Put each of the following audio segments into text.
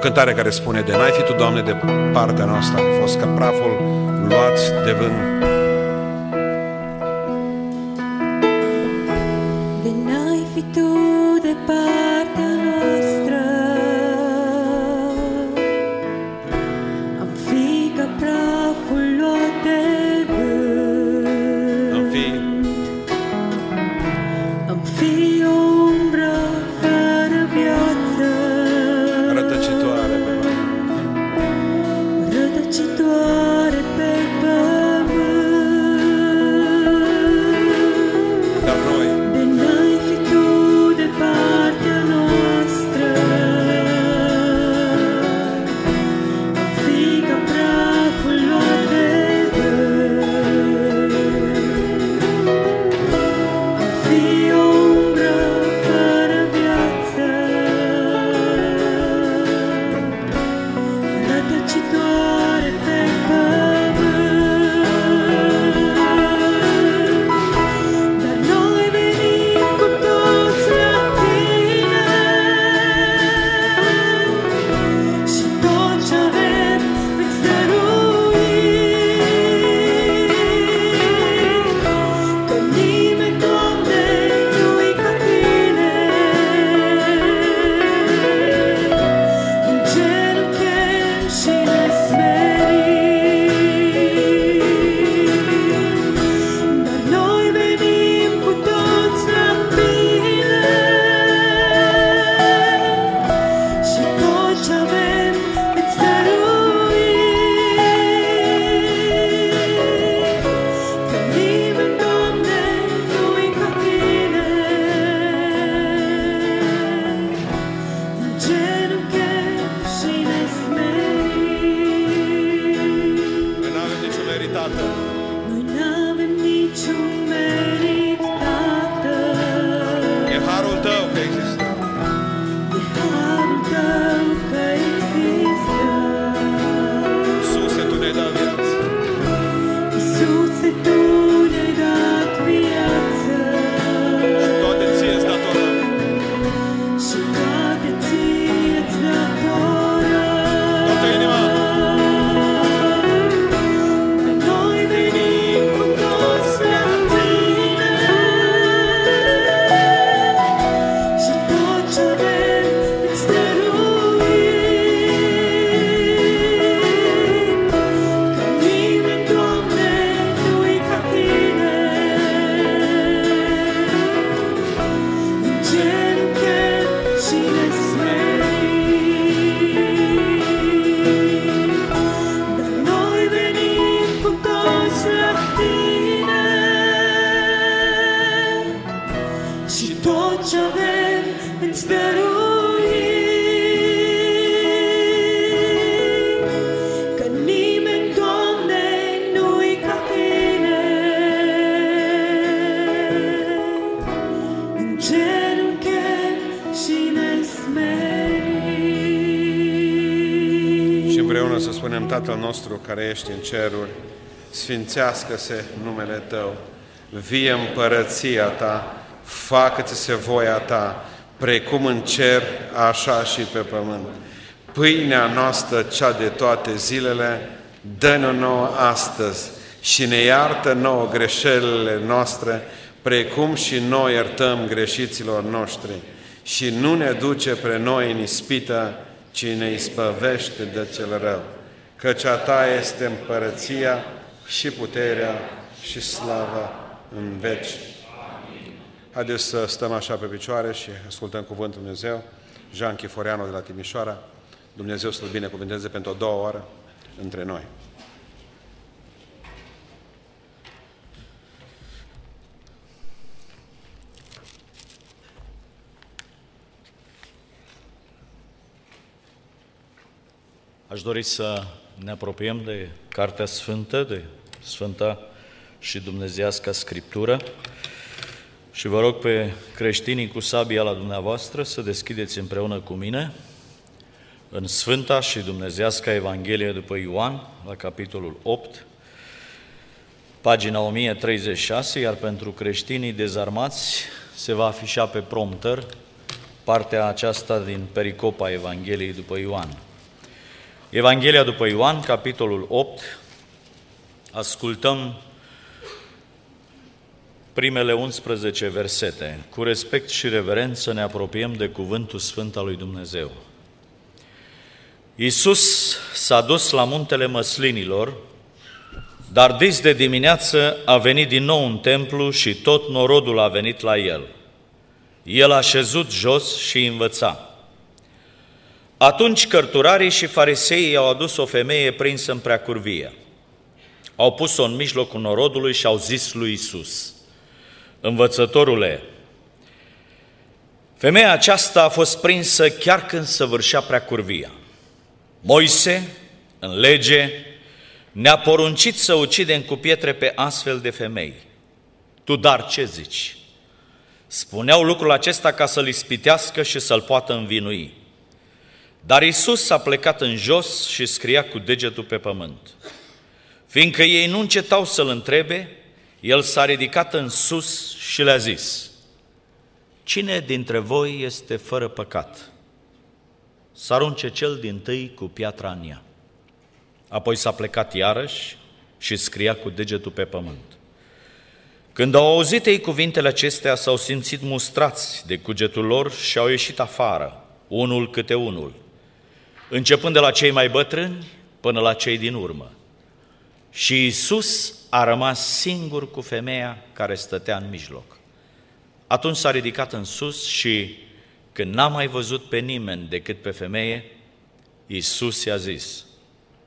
cântare care spune De n-ai fi tu, Doamne, de partea noastră, a fost ca praful luat de vânt Tatăl nostru care ești în ceruri, sfințească-se numele Tău, vie împărăția Ta, facă-ți-se voia Ta, precum în cer, așa și pe pământ. Pâinea noastră, cea de toate zilele, dă-ne nouă astăzi și ne iartă nouă greșelile noastre, precum și noi iertăm greșiților noștri. Și nu ne duce pre noi în ispită, ci ne ispăvește de cel rău căci a Ta este împărăția și puterea și slava în veci. Haideți să stăm așa pe picioare și ascultăm Cuvântul Dumnezeu. Jean Chiforeanu de la Timișoara, Dumnezeu să-L binecuvânteze pentru o două oră între noi. Aș dori să ne apropiem de Cartea Sfântă, de Sfânta și Dumnezească Scriptură și vă rog pe creștinii cu sabia la dumneavoastră să deschideți împreună cu mine în Sfânta și Dumnezească Evanghelie după Ioan, la capitolul 8, pagina 1036, iar pentru creștinii dezarmați se va afișa pe prompter partea aceasta din pericopa Evangheliei după Ioan. Evanghelia după Ioan, capitolul 8, ascultăm primele 11 versete. Cu respect și reverență ne apropiem de cuvântul Sfânt al lui Dumnezeu. Iisus s-a dus la muntele măslinilor, dar dis de dimineață a venit din nou în templu și tot norodul a venit la el. El a șezut jos și învăța. Atunci cărturarii și fariseii au adus o femeie prinsă în preacurvie. Au pus-o în mijlocul norodului și au zis lui Isus: Învățătorule, femeia aceasta a fost prinsă chiar când săvârșea preacurvia. Moise, în lege, ne-a poruncit să ucidem cu pietre pe astfel de femei. Tu dar ce zici? Spuneau lucrul acesta ca să-l ispitească și să-l poată învinui. Dar Isus s-a plecat în jos și scria cu degetul pe pământ. Fiindcă ei nu încetau să-l întrebe, el s-a ridicat în sus și le-a zis, Cine dintre voi este fără păcat? Să arunce cel din tâi cu piatra în ea. Apoi s-a plecat iarăși și scria cu degetul pe pământ. Când au auzit ei cuvintele acestea, s-au simțit mustrați de cugetul lor și au ieșit afară, unul câte unul, începând de la cei mai bătrâni până la cei din urmă. Și Isus a rămas singur cu femeia care stătea în mijloc. Atunci s-a ridicat în sus și când n-a mai văzut pe nimeni decât pe femeie, Iisus i-a zis,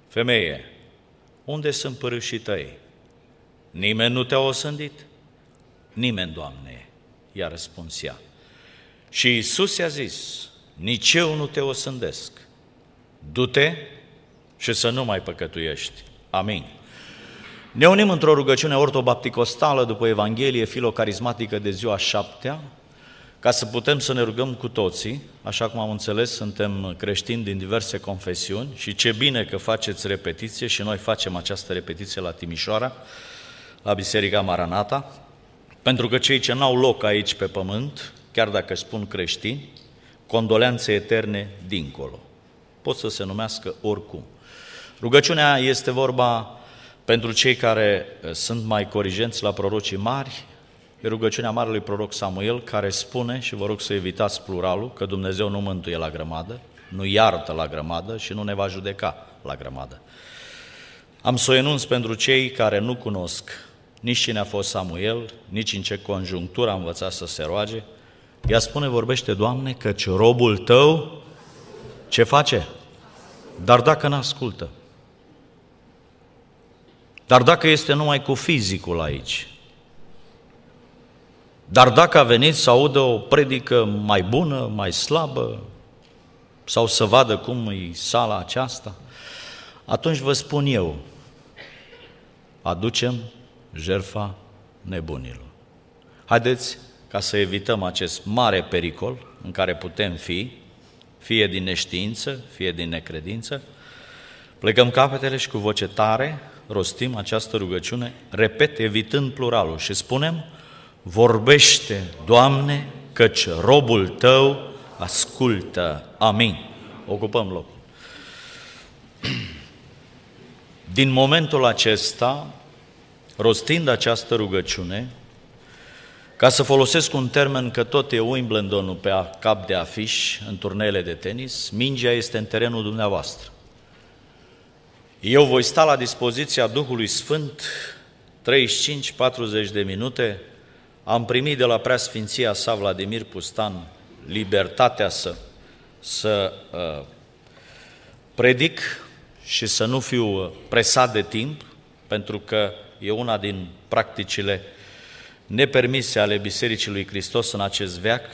Femeie, unde sunt părâșii tăi? Nimeni nu te-a osândit? Nimeni, Doamne, i-a răspuns ea. Și Iisus i-a zis, nici eu nu te osândesc du-te și să nu mai păcătuiești. Amin. Ne unim într-o rugăciune ortobapticostală după Evanghelie filocarismatică de ziua șaptea, ca să putem să ne rugăm cu toții, așa cum am înțeles, suntem creștini din diverse confesiuni și ce bine că faceți repetiție și noi facem această repetiție la Timișoara, la Biserica Maranata, pentru că cei ce n-au loc aici pe pământ, chiar dacă spun creștini, condoleanțe eterne dincolo pot să se numească oricum. Rugăciunea este vorba pentru cei care eh, sunt mai corigenți la prorocii mari, e rugăciunea marelui proroc Samuel, care spune, și vă rog să evitați pluralul, că Dumnezeu nu mântuie la grămadă, nu iartă la grămadă și nu ne va judeca la grămadă. Am să o enunț pentru cei care nu cunosc nici cine a fost Samuel, nici în ce conjunctură a învățat să se roage. Ea spune, vorbește, Doamne, căci robul Tău ce face? Dar dacă nu ascultă. Dar dacă este numai cu fizicul aici. Dar dacă a venit să audă o predică mai bună, mai slabă, sau să vadă cum e sala aceasta, atunci vă spun eu, aducem jerfa nebunilor. Haideți ca să evităm acest mare pericol în care putem fi, fie din neștiință, fie din necredință, plecăm capetele și cu voce tare rostim această rugăciune, repet, evitând pluralul și spunem, vorbește, Doamne, căci robul Tău ascultă. Amin. Ocupăm locul. Din momentul acesta, rostind această rugăciune, ca să folosesc un termen că tot e Wimbledonul pe cap de afiș în turneele de tenis, mingea este în terenul dumneavoastră. Eu voi sta la dispoziția Duhului Sfânt 35-40 de minute. Am primit de la preasfinția sa Vladimir Pustan libertatea să, să uh, predic și să nu fiu uh, presat de timp, pentru că e una din practicile nepermise ale Bisericii lui Hristos în acest veac,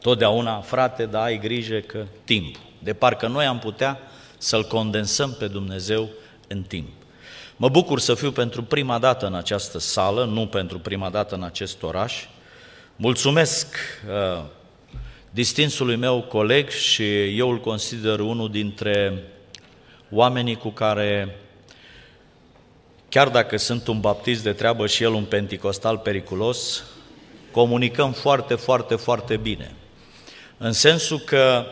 totdeauna, frate, da, ai grijă că timp. De parcă noi am putea să-L condensăm pe Dumnezeu în timp. Mă bucur să fiu pentru prima dată în această sală, nu pentru prima dată în acest oraș. Mulțumesc uh, distinsului meu coleg și eu îl consider unul dintre oamenii cu care Chiar dacă sunt un baptist de treabă și el un penticostal periculos, comunicăm foarte, foarte, foarte bine. În sensul că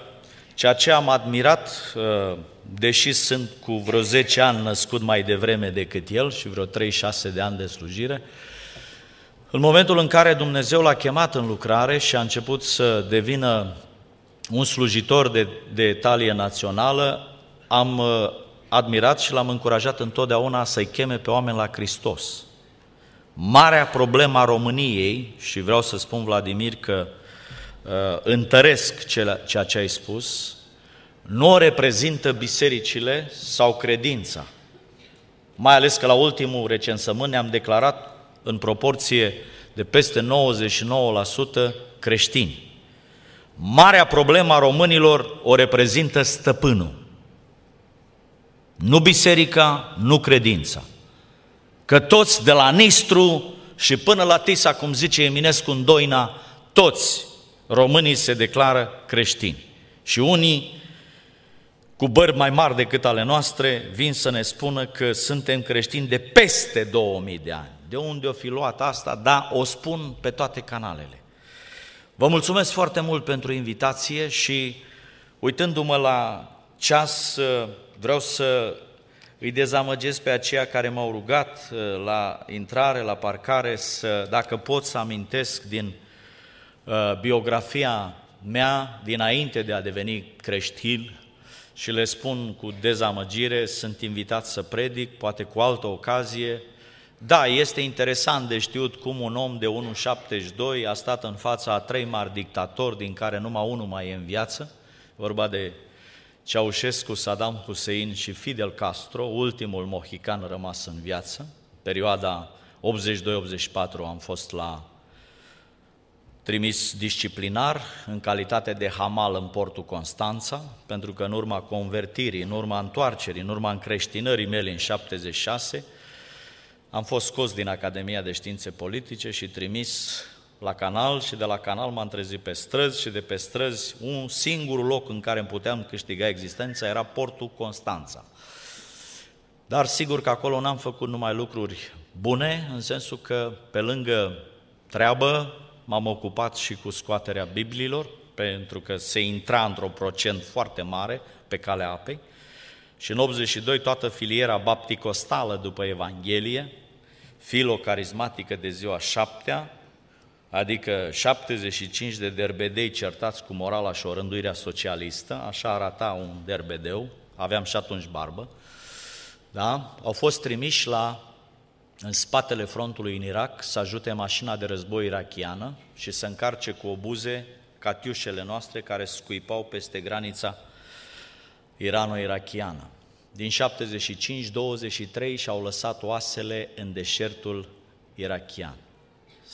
ceea ce am admirat, uh, deși sunt cu vreo 10 ani născut mai devreme decât el și vreo 36 de ani de slujire, în momentul în care Dumnezeu l-a chemat în lucrare și a început să devină un slujitor de, de talie națională, am uh, admirat și l-am încurajat întotdeauna să-i cheme pe oameni la Hristos. Marea problemă a României, și vreau să spun, Vladimir, că uh, întăresc ceea ce ai spus, nu o reprezintă bisericile sau credința. Mai ales că la ultimul recensământ ne-am declarat în proporție de peste 99% creștini. Marea problemă a românilor o reprezintă stăpânul nu biserica, nu credința. Că toți de la Nistru și până la Tisa, cum zice Eminescu în Doina, toți românii se declară creștini. Și unii, cu bări mai mari decât ale noastre, vin să ne spună că suntem creștini de peste 2000 de ani. De unde o fi luat asta? Da, o spun pe toate canalele. Vă mulțumesc foarte mult pentru invitație și uitându-mă la ceas, Vreau să îi dezamăgesc pe aceia care m-au rugat uh, la intrare, la parcare, să, dacă pot să amintesc din uh, biografia mea, dinainte de a deveni creștin, și le spun cu dezamăgire, sunt invitat să predic, poate cu altă ocazie. Da, este interesant de știut cum un om de 1,72 a stat în fața a trei mari dictatori, din care numai unul mai e în viață, vorba de Ceaușescu, Saddam Hussein și Fidel Castro, ultimul mohican rămas în viață, perioada 82-84 am fost la trimis disciplinar în calitate de hamal în portul Constanța, pentru că în urma convertirii, în urma întoarcerii, în urma încreștinării mele în 76, am fost scos din Academia de Științe Politice și trimis la canal și de la canal m-am trezit pe străzi și de pe străzi un singur loc în care îmi puteam câștiga existența era portul Constanța. Dar sigur că acolo n-am făcut numai lucruri bune, în sensul că pe lângă treabă m-am ocupat și cu scoaterea Bibliilor, pentru că se intra într-o procent foarte mare pe calea apei, și în 82 toată filiera bapticostală după Evanghelie, filocarismatică de ziua șaptea, adică 75 de derbedei certați cu morala și o rânduirea socialistă, așa arata un derbedeu, aveam și atunci barbă, da? au fost trimiși la, în spatele frontului în Irak să ajute mașina de război irachiană și să încarce cu obuze catiușele noastre care scuipau peste granița irano-irachiană. Din 75, 23 și-au lăsat oasele în deșertul irachian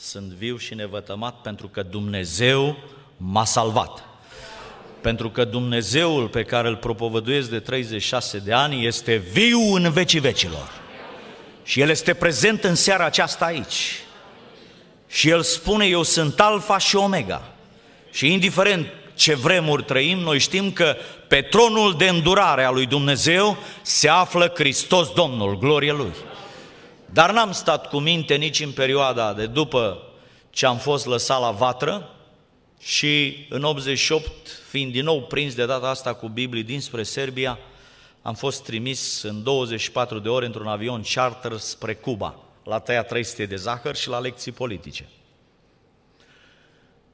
sunt viu și nevătămat pentru că Dumnezeu m-a salvat. Pentru că Dumnezeul pe care îl propovăduiesc de 36 de ani este viu în vecii vecilor. Și El este prezent în seara aceasta aici. Și El spune, eu sunt alfa și omega. Și indiferent ce vremuri trăim, noi știm că pe tronul de îndurare a lui Dumnezeu se află Hristos Domnul, glorie Lui. Dar n-am stat cu minte nici în perioada de după ce am fost lăsat la vatră și în 88, fiind din nou prins de data asta cu Biblii dinspre Serbia, am fost trimis în 24 de ore într-un avion charter spre Cuba, la tăia 300 de zahăr și la lecții politice.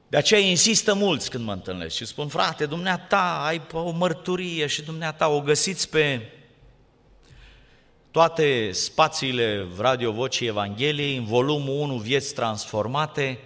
De aceea insistă mulți când mă întâlnesc și spun, frate, dumneata, ai o mărturie și dumneata o găsiți pe toate spațiile Vocii Evangheliei, în volumul 1, Vieți transformate.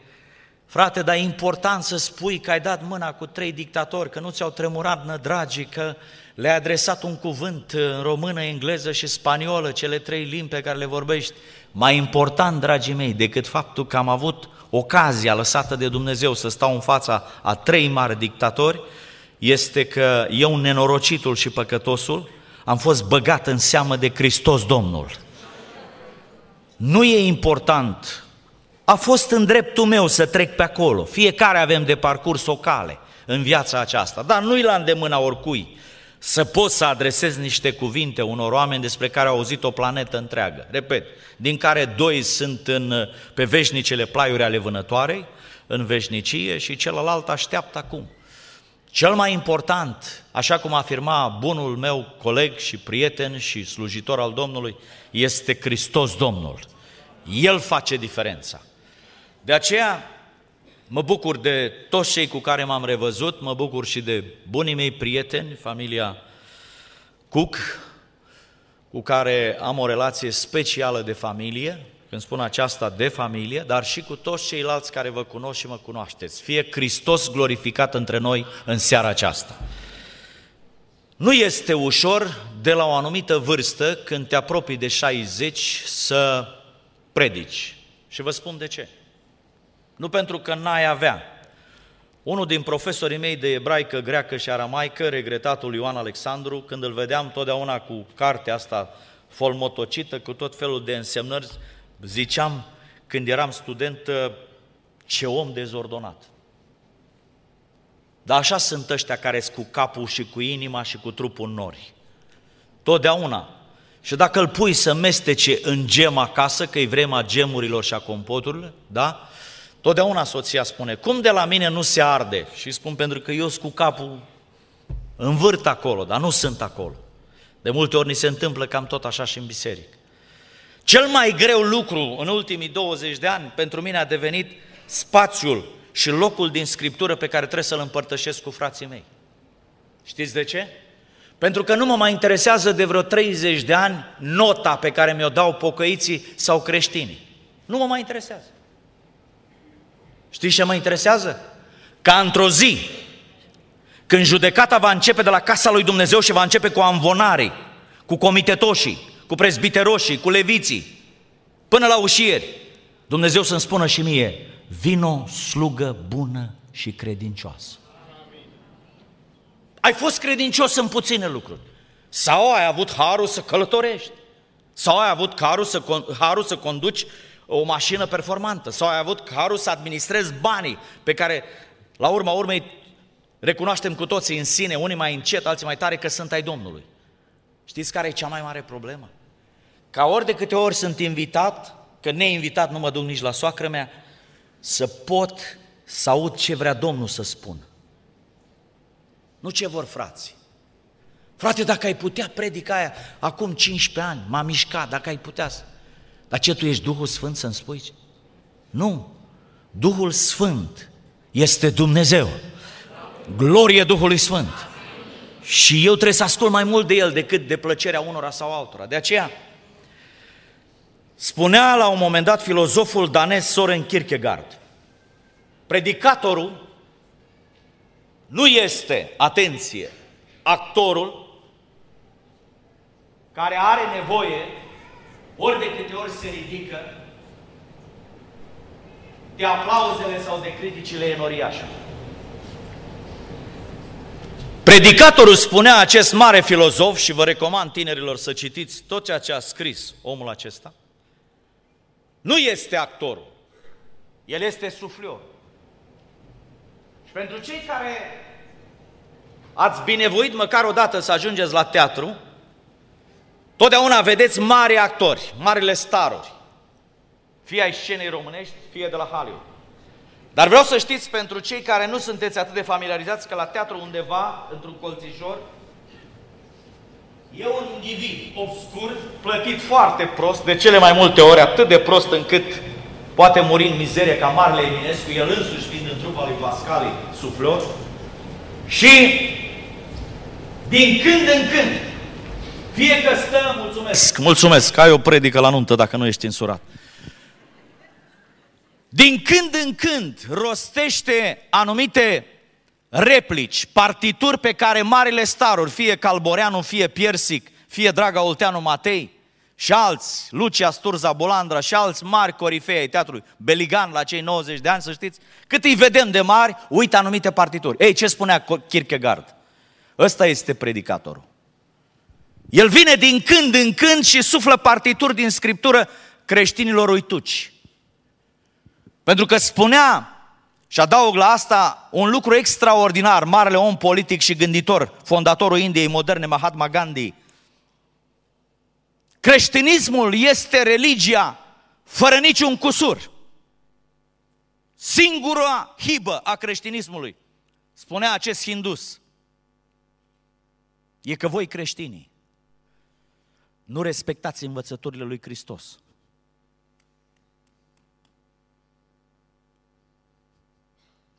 Frate, dar e important să spui că ai dat mâna cu trei dictatori, că nu ți-au tremurat nădragii, că le-ai adresat un cuvânt în română, engleză și spaniolă, cele trei limbi pe care le vorbești. Mai important, dragii mei, decât faptul că am avut ocazia lăsată de Dumnezeu să stau în fața a trei mari dictatori, este că eu, nenorocitul și păcătosul, am fost băgat în seamă de Hristos Domnul. Nu e important. A fost în dreptul meu să trec pe acolo. Fiecare avem de parcurs o cale în viața aceasta, dar nu-i la îndemâna oricui să poți să adresezi niște cuvinte unor oameni despre care au auzit o planetă întreagă. Repet, din care doi sunt în, pe veșnicele plaiuri ale vânătoarei, în veșnicie și celălalt așteaptă acum. Cel mai important, așa cum afirma bunul meu coleg și prieten și slujitor al Domnului, este Hristos Domnul. El face diferența. De aceea mă bucur de toți cei cu care m-am revăzut, mă bucur și de bunii mei prieteni, familia Cook, cu care am o relație specială de familie, când spun aceasta de familie, dar și cu toți ceilalți care vă cunosc și mă cunoașteți. Fie Hristos glorificat între noi în seara aceasta. Nu este ușor de la o anumită vârstă, când te apropii de 60, să predici. Și vă spun de ce. Nu pentru că n-ai avea. Unul din profesorii mei de ebraică, greacă și aramaică, regretatul Ioan Alexandru, când îl vedeam totdeauna cu cartea asta folmotocită, cu tot felul de însemnări, Ziceam când eram student, ă, ce om dezordonat. Dar așa sunt ăștia care sunt cu capul și cu inima și cu trupul în nori. Totdeauna. Și dacă îl pui să mestece în gem acasă, că i vremea gemurilor și a compoturilor, da? Totdeauna soția spune, cum de la mine nu se arde? Și spun, pentru că eu sunt cu capul învârt acolo, dar nu sunt acolo. De multe ori ni se întâmplă cam tot așa și în biserică. Cel mai greu lucru în ultimii 20 de ani pentru mine a devenit spațiul și locul din Scriptură pe care trebuie să-l împărtășesc cu frații mei. Știți de ce? Pentru că nu mă mai interesează de vreo 30 de ani nota pe care mi-o dau pocăiții sau creștinii. Nu mă mai interesează. Știți ce mă interesează? Ca într-o zi, când judecata va începe de la casa lui Dumnezeu și va începe cu amvonarii, cu comitetoșii, cu prezbiteroșii, cu leviții, până la ușieri. Dumnezeu să-mi spună și mie, vino slugă bună și credincioasă. Ai fost credincios în puține lucruri. Sau ai avut harul să călătorești. Sau ai avut harul să, harul să conduci o mașină performantă. Sau ai avut harul să administrezi banii pe care, la urma urmei, recunoaștem cu toții în sine, unii mai încet, alții mai tare, că sunt ai Domnului. Știți care e cea mai mare problemă? ca ori de câte ori sunt invitat, că neinvitat nu mă duc nici la soacră mea, să pot să aud ce vrea Domnul să spun. Nu ce vor frații. Frate, dacă ai putea predica aia acum 15 ani, m-a mișcat, dacă ai putea să... Dar ce, tu ești Duhul Sfânt să-mi spui? Nu. Duhul Sfânt este Dumnezeu. Glorie Duhului Sfânt. Și eu trebuie să ascult mai mult de El decât de plăcerea unora sau altora. De aceea, Spunea la un moment dat filozoful danez Soren Kierkegaard, predicatorul nu este, atenție, actorul care are nevoie, ori de câte ori se ridică, de aplauzele sau de criticile enoriașe. Predicatorul spunea acest mare filozof și vă recomand tinerilor să citiți tot ceea ce a scris omul acesta – nu este actorul. El este suflior. Și pentru cei care ați binevoit măcar o dată să ajungeți la teatru, totdeauna vedeți mari actori, marile staruri, fie ai scenei românești, fie de la Hollywood. Dar vreau să știți pentru cei care nu sunteți atât de familiarizați că la teatru undeva, într-un colțișor, E un individ obscur, plătit foarte prost, de cele mai multe ori atât de prost încât poate muri în mizerie ca Marele Eminescu, el însuși fiind în trupa lui Pascali suflot, și din când în când, fie că stă, mulțumesc, mulțumesc, ai o predică la nuntă dacă nu ești însurat. Din când în când rostește anumite replici, partituri pe care marile staruri, fie Calboreanu, fie Piersic, fie Draga Olteanu Matei, și alți, Lucia Sturza Bolandra și alți mari corifei ai teatrului, Beligan la cei 90 de ani, să știți, cât îi vedem de mari, uită anumite partituri. Ei, ce spunea Kierkegaard? Ăsta este predicatorul. El vine din când în când și suflă partituri din scriptură creștinilor uituci. Pentru că spunea și adaug la asta un lucru extraordinar, marele om politic și gânditor, fondatorul Indiei moderne, Mahatma Gandhi. Creștinismul este religia fără niciun cusur. Singura hibă a creștinismului, spunea acest hindus, e că voi creștinii nu respectați învățăturile lui Hristos.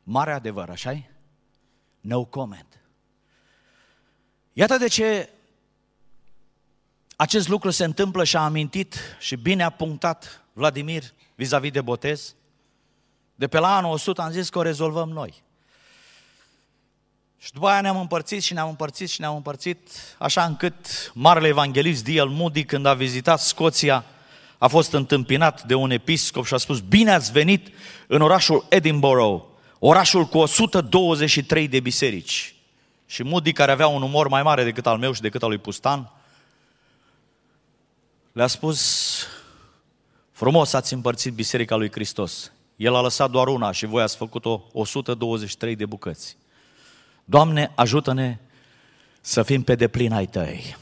Mare adevăr, așa -i? No comment. Iată de ce acest lucru se întâmplă și a amintit și bine a punctat Vladimir vis-a-vis de botez. De pe la anul 100 am zis că o rezolvăm noi. Și după aia ne-am împărțit și ne-am împărțit și ne-am împărțit, așa încât marele evanghelist D.L. Moody, când a vizitat Scoția, a fost întâmpinat de un episcop și a spus, bine ați venit în orașul Edinburgh, orașul cu 123 de biserici. Și Moody, care avea un umor mai mare decât al meu și decât al lui Pustan, le-a spus, frumos ați împărțit biserica lui Hristos. El a lăsat doar una și voi ați făcut-o 123 de bucăți. Doamne, ajută-ne să fim pe deplin ai Tăi.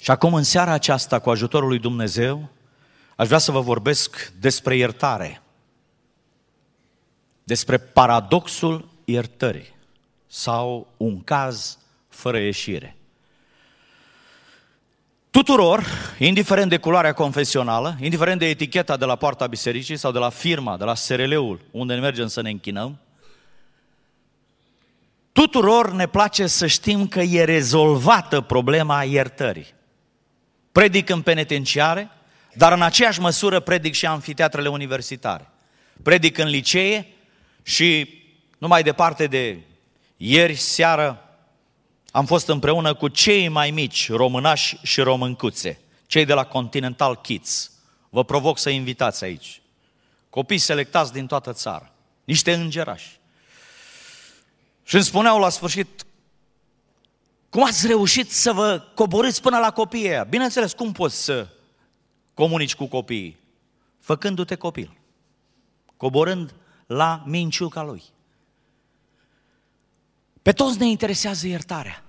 Și acum, în seara aceasta, cu ajutorul lui Dumnezeu, aș vrea să vă vorbesc despre iertare – despre paradoxul iertării sau un caz fără ieșire. Tuturor, indiferent de culoarea confesională, indiferent de eticheta de la poarta bisericii sau de la firma, de la SRL-ul, unde ne mergem să ne închinăm, tuturor ne place să știm că e rezolvată problema iertării. Predic în penitenciare, dar în aceeași măsură predic și amfiteatrele universitare. Predic în licee, și nu mai departe de ieri seară am fost împreună cu cei mai mici românași și româncuțe, cei de la Continental Kids. Vă provoc să invitați aici. Copii selectați din toată țara, niște îngerași. Și îmi spuneau la sfârșit, cum ați reușit să vă coborâți până la copiii aia? Bineînțeles, cum poți să comunici cu copiii? Făcându-te copil. Coborând la minciuca lui. Pe toți ne interesează iertarea.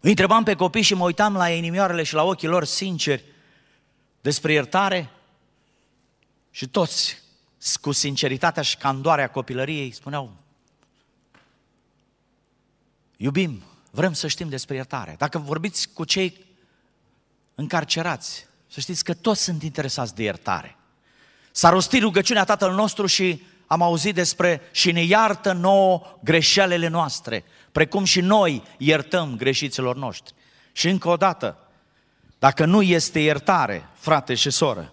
Îi întrebam pe copii și mă uitam la inimioarele și la ochii lor sinceri despre iertare și toți cu sinceritatea și candoarea copilăriei spuneau iubim, vrem să știm despre iertare. Dacă vorbiți cu cei încarcerați, să știți că toți sunt interesați de iertare. S-a rostit rugăciunea Tatăl nostru și am auzit despre și ne iartă nouă greșelele noastre, precum și noi iertăm greșiților noștri. Și încă o dată, dacă nu este iertare, frate și soră,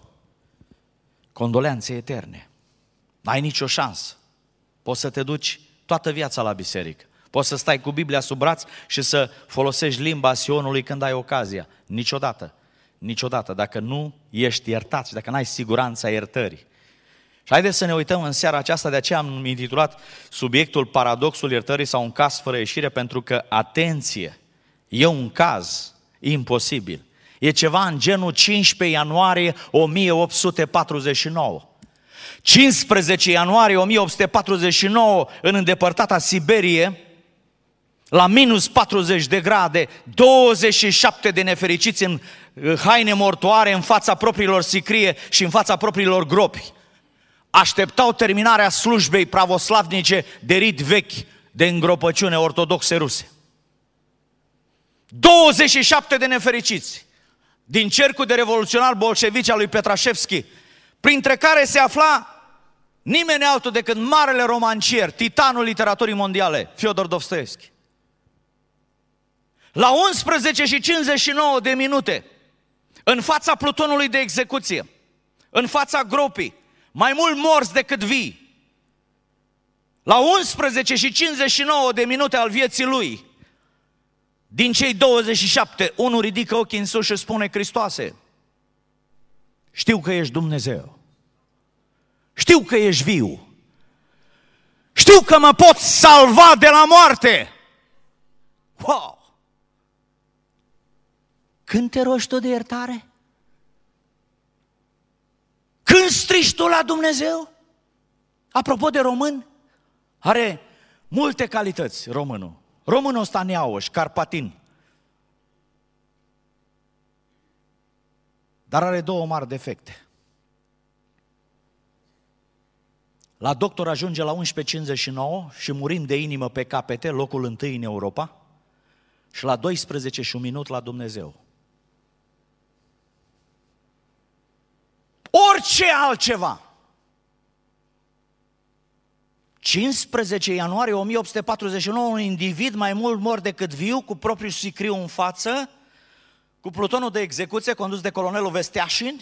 condoleanțe eterne. N-ai nicio șansă. Poți să te duci toată viața la biserică. Poți să stai cu Biblia sub braț și să folosești limba Sionului când ai ocazia. Niciodată. Niciodată. Dacă nu ești iertat și dacă n-ai siguranța iertării, și haideți să ne uităm în seara aceasta, de aceea am intitulat subiectul Paradoxul iertării sau un caz fără ieșire, pentru că, atenție, e un caz imposibil. E ceva în genul 15 ianuarie 1849. 15 ianuarie 1849, în îndepărtata Siberie, la minus 40 de grade, 27 de nefericiți în uh, haine mortoare în fața propriilor sicrie și în fața propriilor gropi așteptau terminarea slujbei pravoslavnice de rit vechi de îngropăciune ortodoxe ruse. 27 de nefericiți din cercul de revoluționar bolșevici al lui Petrașevski, printre care se afla nimeni altul decât marele romancier, titanul literaturii mondiale, Fiodor Dostoevski. La 11 și 59 de minute, în fața plutonului de execuție, în fața gropii, mai mult morți decât vii. La 11 și 59 de minute al vieții lui, din cei 27, unul ridică ochii în sus și spune, Hristoase, știu că ești Dumnezeu, știu că ești viu, știu că mă pot salva de la moarte. Wow! Când te rogi tu de iertare? Când strigi tu la Dumnezeu? Apropo de român, are multe calități românul. Românul ăsta neauș, carpatin. Dar are două mari defecte. La doctor ajunge la 11.59 și murim de inimă pe capete, locul întâi în Europa, și la 12 și un minut la Dumnezeu. orice altceva. 15 ianuarie 1849, un individ mai mult mor decât viu, cu propriul sicriu în față, cu plutonul de execuție condus de colonelul Vesteașin,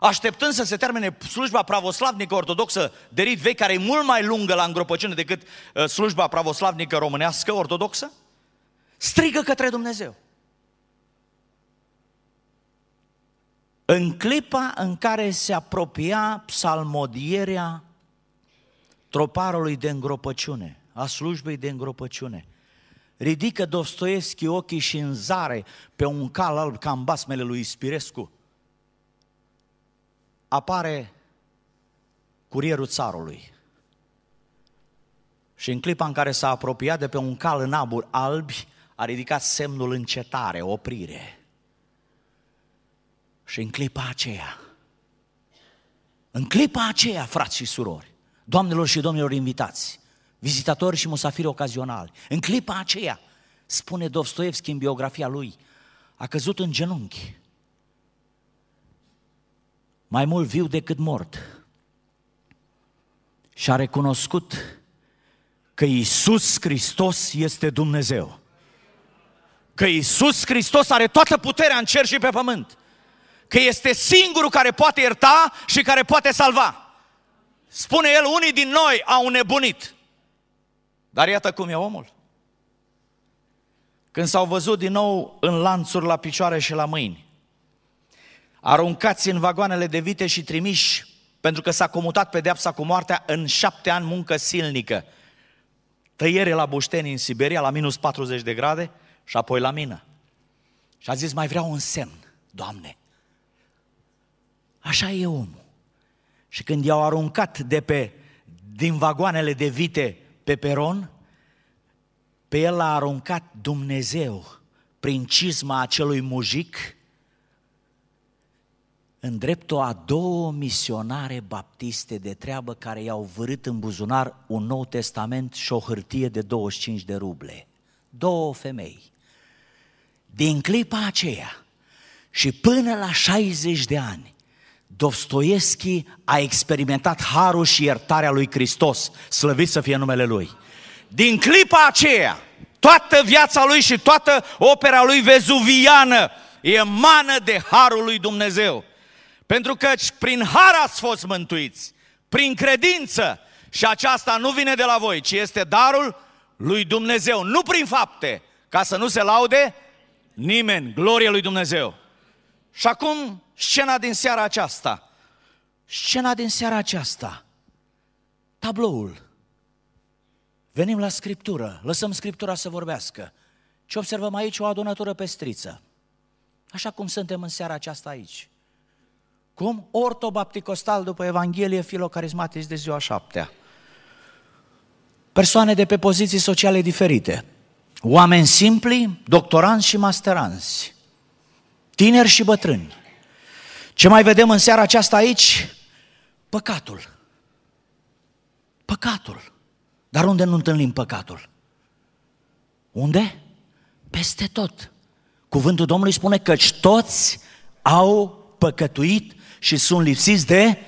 așteptând să se termine slujba pravoslavnică ortodoxă de rit vechi, care e mult mai lungă la îngropăciune decât uh, slujba pravoslavnică românească ortodoxă, strigă către Dumnezeu. În clipa în care se apropia psalmodierea troparului de îngropăciune, a slujbei de îngropăciune, ridică Dostoevski ochii și în zare pe un cal alb ca în basmele lui Ispirescu, apare curierul țarului. Și în clipa în care s-a apropiat de pe un cal în aburi albi, a ridicat semnul încetare, oprire. Și în clipa aceea, în clipa aceea, frați și surori, doamnelor și domnilor invitați, vizitatori și musafiri ocazionali, în clipa aceea, spune Dostoevski în biografia lui, a căzut în genunchi, mai mult viu decât mort, și a recunoscut că Isus Hristos este Dumnezeu. Că Isus Hristos are toată puterea în cer și pe pământ că este singurul care poate ierta și care poate salva. Spune el, unii din noi au nebunit. Dar iată cum e omul. Când s-au văzut din nou în lanțuri la picioare și la mâini, aruncați în vagoanele de vite și trimiși, pentru că s-a comutat pedeapsa cu moartea în șapte ani muncă silnică. Tăiere la Bușteni în Siberia, la minus 40 de grade, și apoi la mină. Și a zis, mai vreau un semn, Doamne. Așa e omul. Și când i-au aruncat de pe, din vagoanele de vite pe peron, pe el l-a aruncat Dumnezeu prin cizma acelui mujic în dreptul a două misionare baptiste de treabă care i-au vârât în buzunar un nou testament și o hârtie de 25 de ruble. Două femei. Din clipa aceea și până la 60 de ani, Dostoevski a experimentat harul și iertarea lui Hristos, slăvit să fie numele lui. Din clipa aceea, toată viața lui și toată opera lui vezuviană mană de harul lui Dumnezeu. Pentru că prin har ați fost mântuiți, prin credință, și aceasta nu vine de la voi, ci este darul lui Dumnezeu, nu prin fapte, ca să nu se laude nimeni, glorie lui Dumnezeu. Și acum scena din seara aceasta. Scena din seara aceasta. Tabloul. Venim la Scriptură, lăsăm Scriptura să vorbească. Ce observăm aici o adunătură pestriță. Așa cum suntem în seara aceasta aici. Cum? Ortobapticostal după Evanghelie filocarismatici de ziua șaptea. Persoane de pe poziții sociale diferite. Oameni simpli, doctoranți și masteranți tineri și bătrâni. Ce mai vedem în seara aceasta aici? Păcatul. Păcatul. Dar unde nu întâlnim păcatul? Unde? Peste tot. Cuvântul Domnului spune că toți au păcătuit și sunt lipsiți de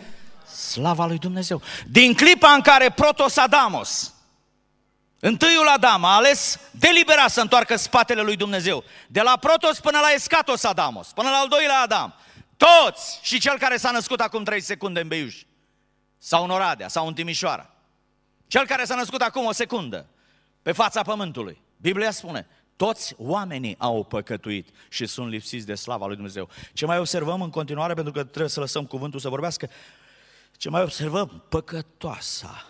slava lui Dumnezeu. Din clipa în care protos Adamos, Întâiul Adam a ales deliberat să întoarcă spatele lui Dumnezeu. De la Protos până la Escatos Adamos, până la al doilea Adam. Toți și cel care s-a născut acum 3 secunde în Beiuș. Sau în Oradea, sau în Timișoara. Cel care s-a născut acum o secundă, pe fața pământului. Biblia spune, toți oamenii au păcătuit și sunt lipsiți de slava lui Dumnezeu. Ce mai observăm în continuare, pentru că trebuie să lăsăm cuvântul să vorbească, ce mai observăm? Păcătoasa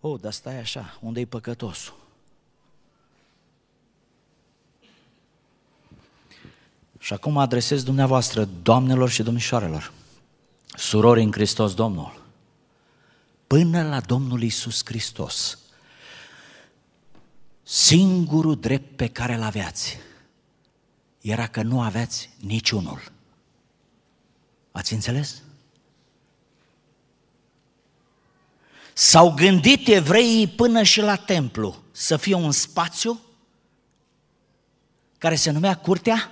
Oh, dar stai așa, unde e păcătosul? Și acum mă adresez dumneavoastră, doamnelor și domnișoarelor, surori în Hristos Domnul, până la Domnul Isus Hristos, singurul drept pe care îl aveați era că nu aveați niciunul. Ați înțeles? S-au gândit evreii până și la templu să fie un spațiu care se numea Curtea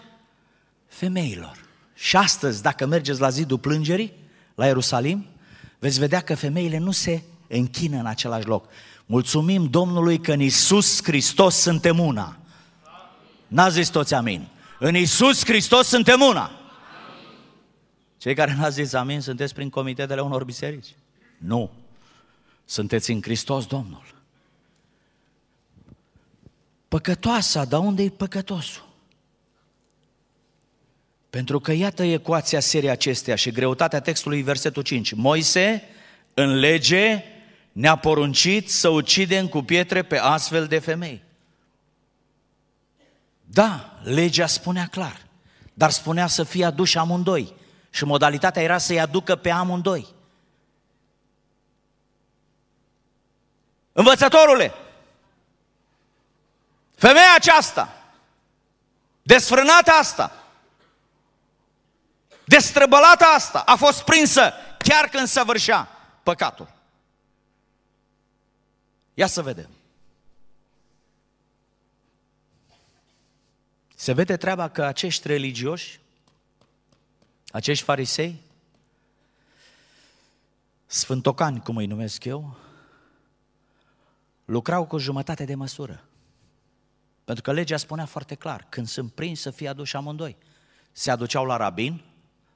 Femeilor. Și astăzi, dacă mergeți la zidul plângerii, la Ierusalim, veți vedea că femeile nu se închină în același loc. Mulțumim Domnului că în Isus Hristos suntem una. N-ați zis toți amin. În Isus Hristos suntem una. Cei care n-ați zis amin sunteți prin comitetele unor biserici? Nu. Sunteți în Hristos Domnul. Păcătoasa, dar unde e păcătosul? Pentru că iată ecuația serii acesteia și greutatea textului versetul 5. Moise, în lege, ne-a poruncit să ucidem cu pietre pe astfel de femei. Da, legea spunea clar, dar spunea să fie aduși amândoi și modalitatea era să-i aducă pe amândoi. Învățătorule, femeia aceasta, desfrânată asta, destrăbălată asta, a fost prinsă chiar când săvârșea păcatul. Ia să vedem. Se vede treaba că acești religioși, acești farisei, sfântocani, cum îi numesc eu, lucrau cu jumătate de măsură. Pentru că legea spunea foarte clar, când sunt prins să fie aduși amândoi. Se aduceau la rabin,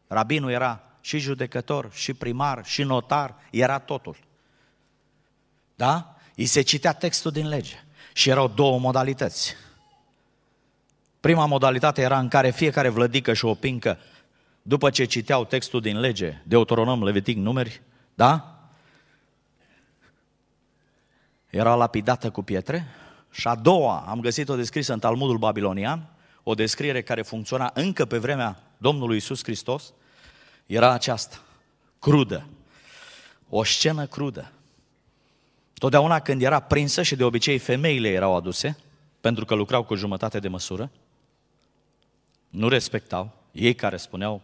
rabinul era și judecător, și primar, și notar, era totul. Da? I se citea textul din lege. Și erau două modalități. Prima modalitate era în care fiecare vlădică și opincă, după ce citeau textul din lege, Deuteronom, Levitic, Numeri, da? era lapidată cu pietre și a doua, am găsit-o descrisă în Talmudul Babilonian, o descriere care funcționa încă pe vremea Domnului Isus Hristos, era aceasta, crudă, o scenă crudă. Totdeauna când era prinsă și de obicei femeile erau aduse, pentru că lucrau cu jumătate de măsură, nu respectau, ei care spuneau,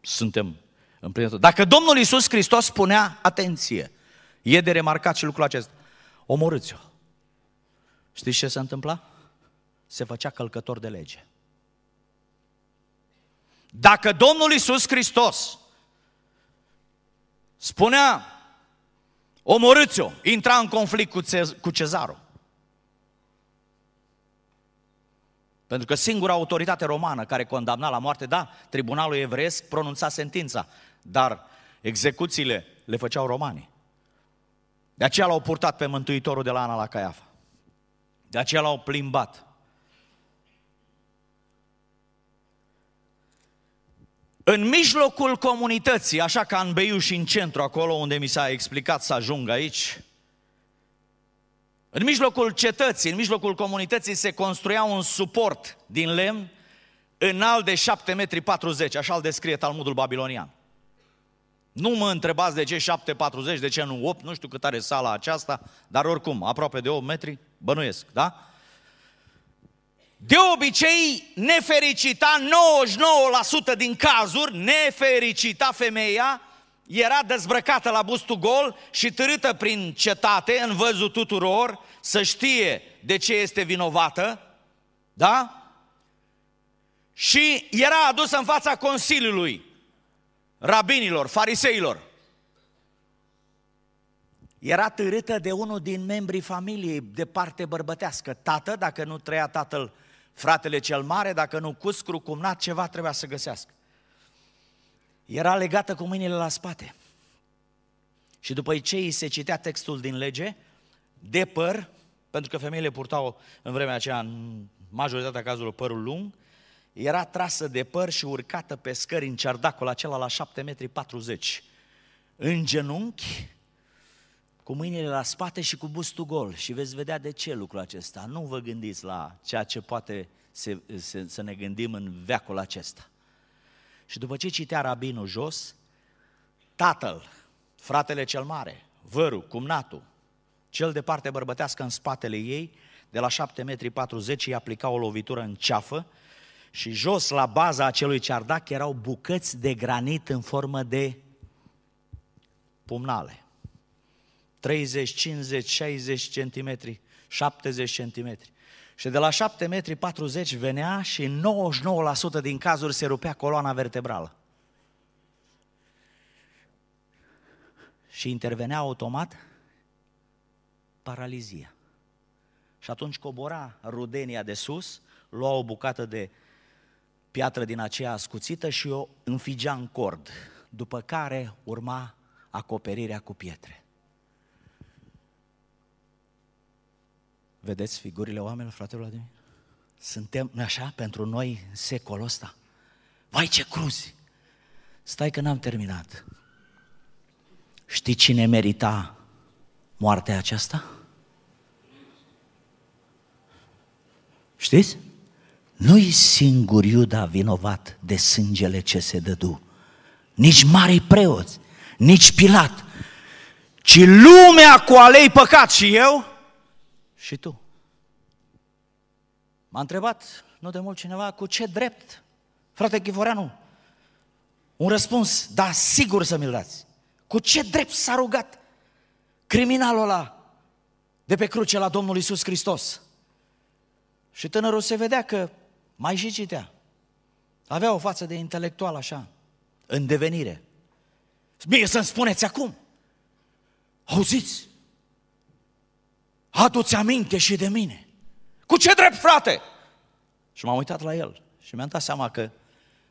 suntem împlinitori. Dacă Domnul Isus Hristos spunea, atenție, e de remarcat și lucrul acesta, omorâți-o. Știți ce se întâmpla? Se făcea călcător de lege. Dacă Domnul Iisus Hristos spunea, omorâți-o, intra în conflict cu, ce- cu cezarul. Pentru că singura autoritate romană care condamna la moarte, da, tribunalul evreiesc pronunța sentința, dar execuțiile le făceau romanii. De aceea l-au purtat pe Mântuitorul de la Ana la Caiafa. De aceea l-au plimbat. În mijlocul comunității, așa ca în Beiu și în centru, acolo unde mi s-a explicat să ajung aici, în mijlocul cetății, în mijlocul comunității se construia un suport din lemn înalt de 7,40 metri, așa îl descrie Talmudul babilonian. Nu mă întrebați de ce 7,40, de ce nu 8, nu știu cât are sala aceasta, dar oricum, aproape de 8 metri, bănuiesc, da? De obicei, nefericita, 99% din cazuri, nefericita femeia era dezbrăcată la bustul gol și târâtă prin cetate, în văzul tuturor, să știe de ce este vinovată, da? Și era adusă în fața Consiliului rabinilor, fariseilor. Era târâtă de unul din membrii familiei de parte bărbătească. Tată, dacă nu trăia tatăl fratele cel mare, dacă nu cuscru, cumnat, ceva trebuia să găsească. Era legată cu mâinile la spate. Și după ce îi se citea textul din lege, de păr, pentru că femeile purtau în vremea aceea, în majoritatea cazurilor, părul lung, era trasă de păr și urcată pe scări în cerdacul acela la 7 metri. În genunchi, cu mâinile la spate și cu bustul gol. Și veți vedea de ce lucrul acesta. Nu vă gândiți la ceea ce poate se, se, să ne gândim în veacul acesta. Și după ce citea rabinul jos, tatăl, fratele cel mare, văru, cumnatul, cel de parte bărbătească în spatele ei, de la 7 metri i-a aplicat o lovitură în ceafă și jos, la baza acelui ciardac, erau bucăți de granit în formă de pumnale. 30, 50, 60 centimetri, 70 centimetri. Și de la 7 metri 40 venea și 99% din cazuri se rupea coloana vertebrală. Și intervenea automat paralizia. Și atunci cobora rudenia de sus, lua o bucată de piatră din aceea ascuțită și o înfigea în cord, după care urma acoperirea cu pietre. Vedeți figurile oamenilor, fratele Vladimir? Suntem așa pentru noi în secolul ăsta. Vai ce cruzi! Stai că n-am terminat. Știi cine merita moartea aceasta? Știți? Nu-i singur Iuda vinovat de sângele ce se dădu, nici marii preoți, nici Pilat, ci lumea cu alei păcat și eu și tu. M-a întrebat nu de mult cineva cu ce drept, frate Chivoreanu, un răspuns, da, sigur să mi-l dați. Cu ce drept s-a rugat criminalul ăla de pe cruce la Domnul Isus Hristos? Și tânărul se vedea că mai și citea. Avea o față de intelectual așa, în devenire. Mie să-mi spuneți acum, auziți, Aduți aminte și de mine. Cu ce drept, frate? Și m-am uitat la el și mi-am dat seama că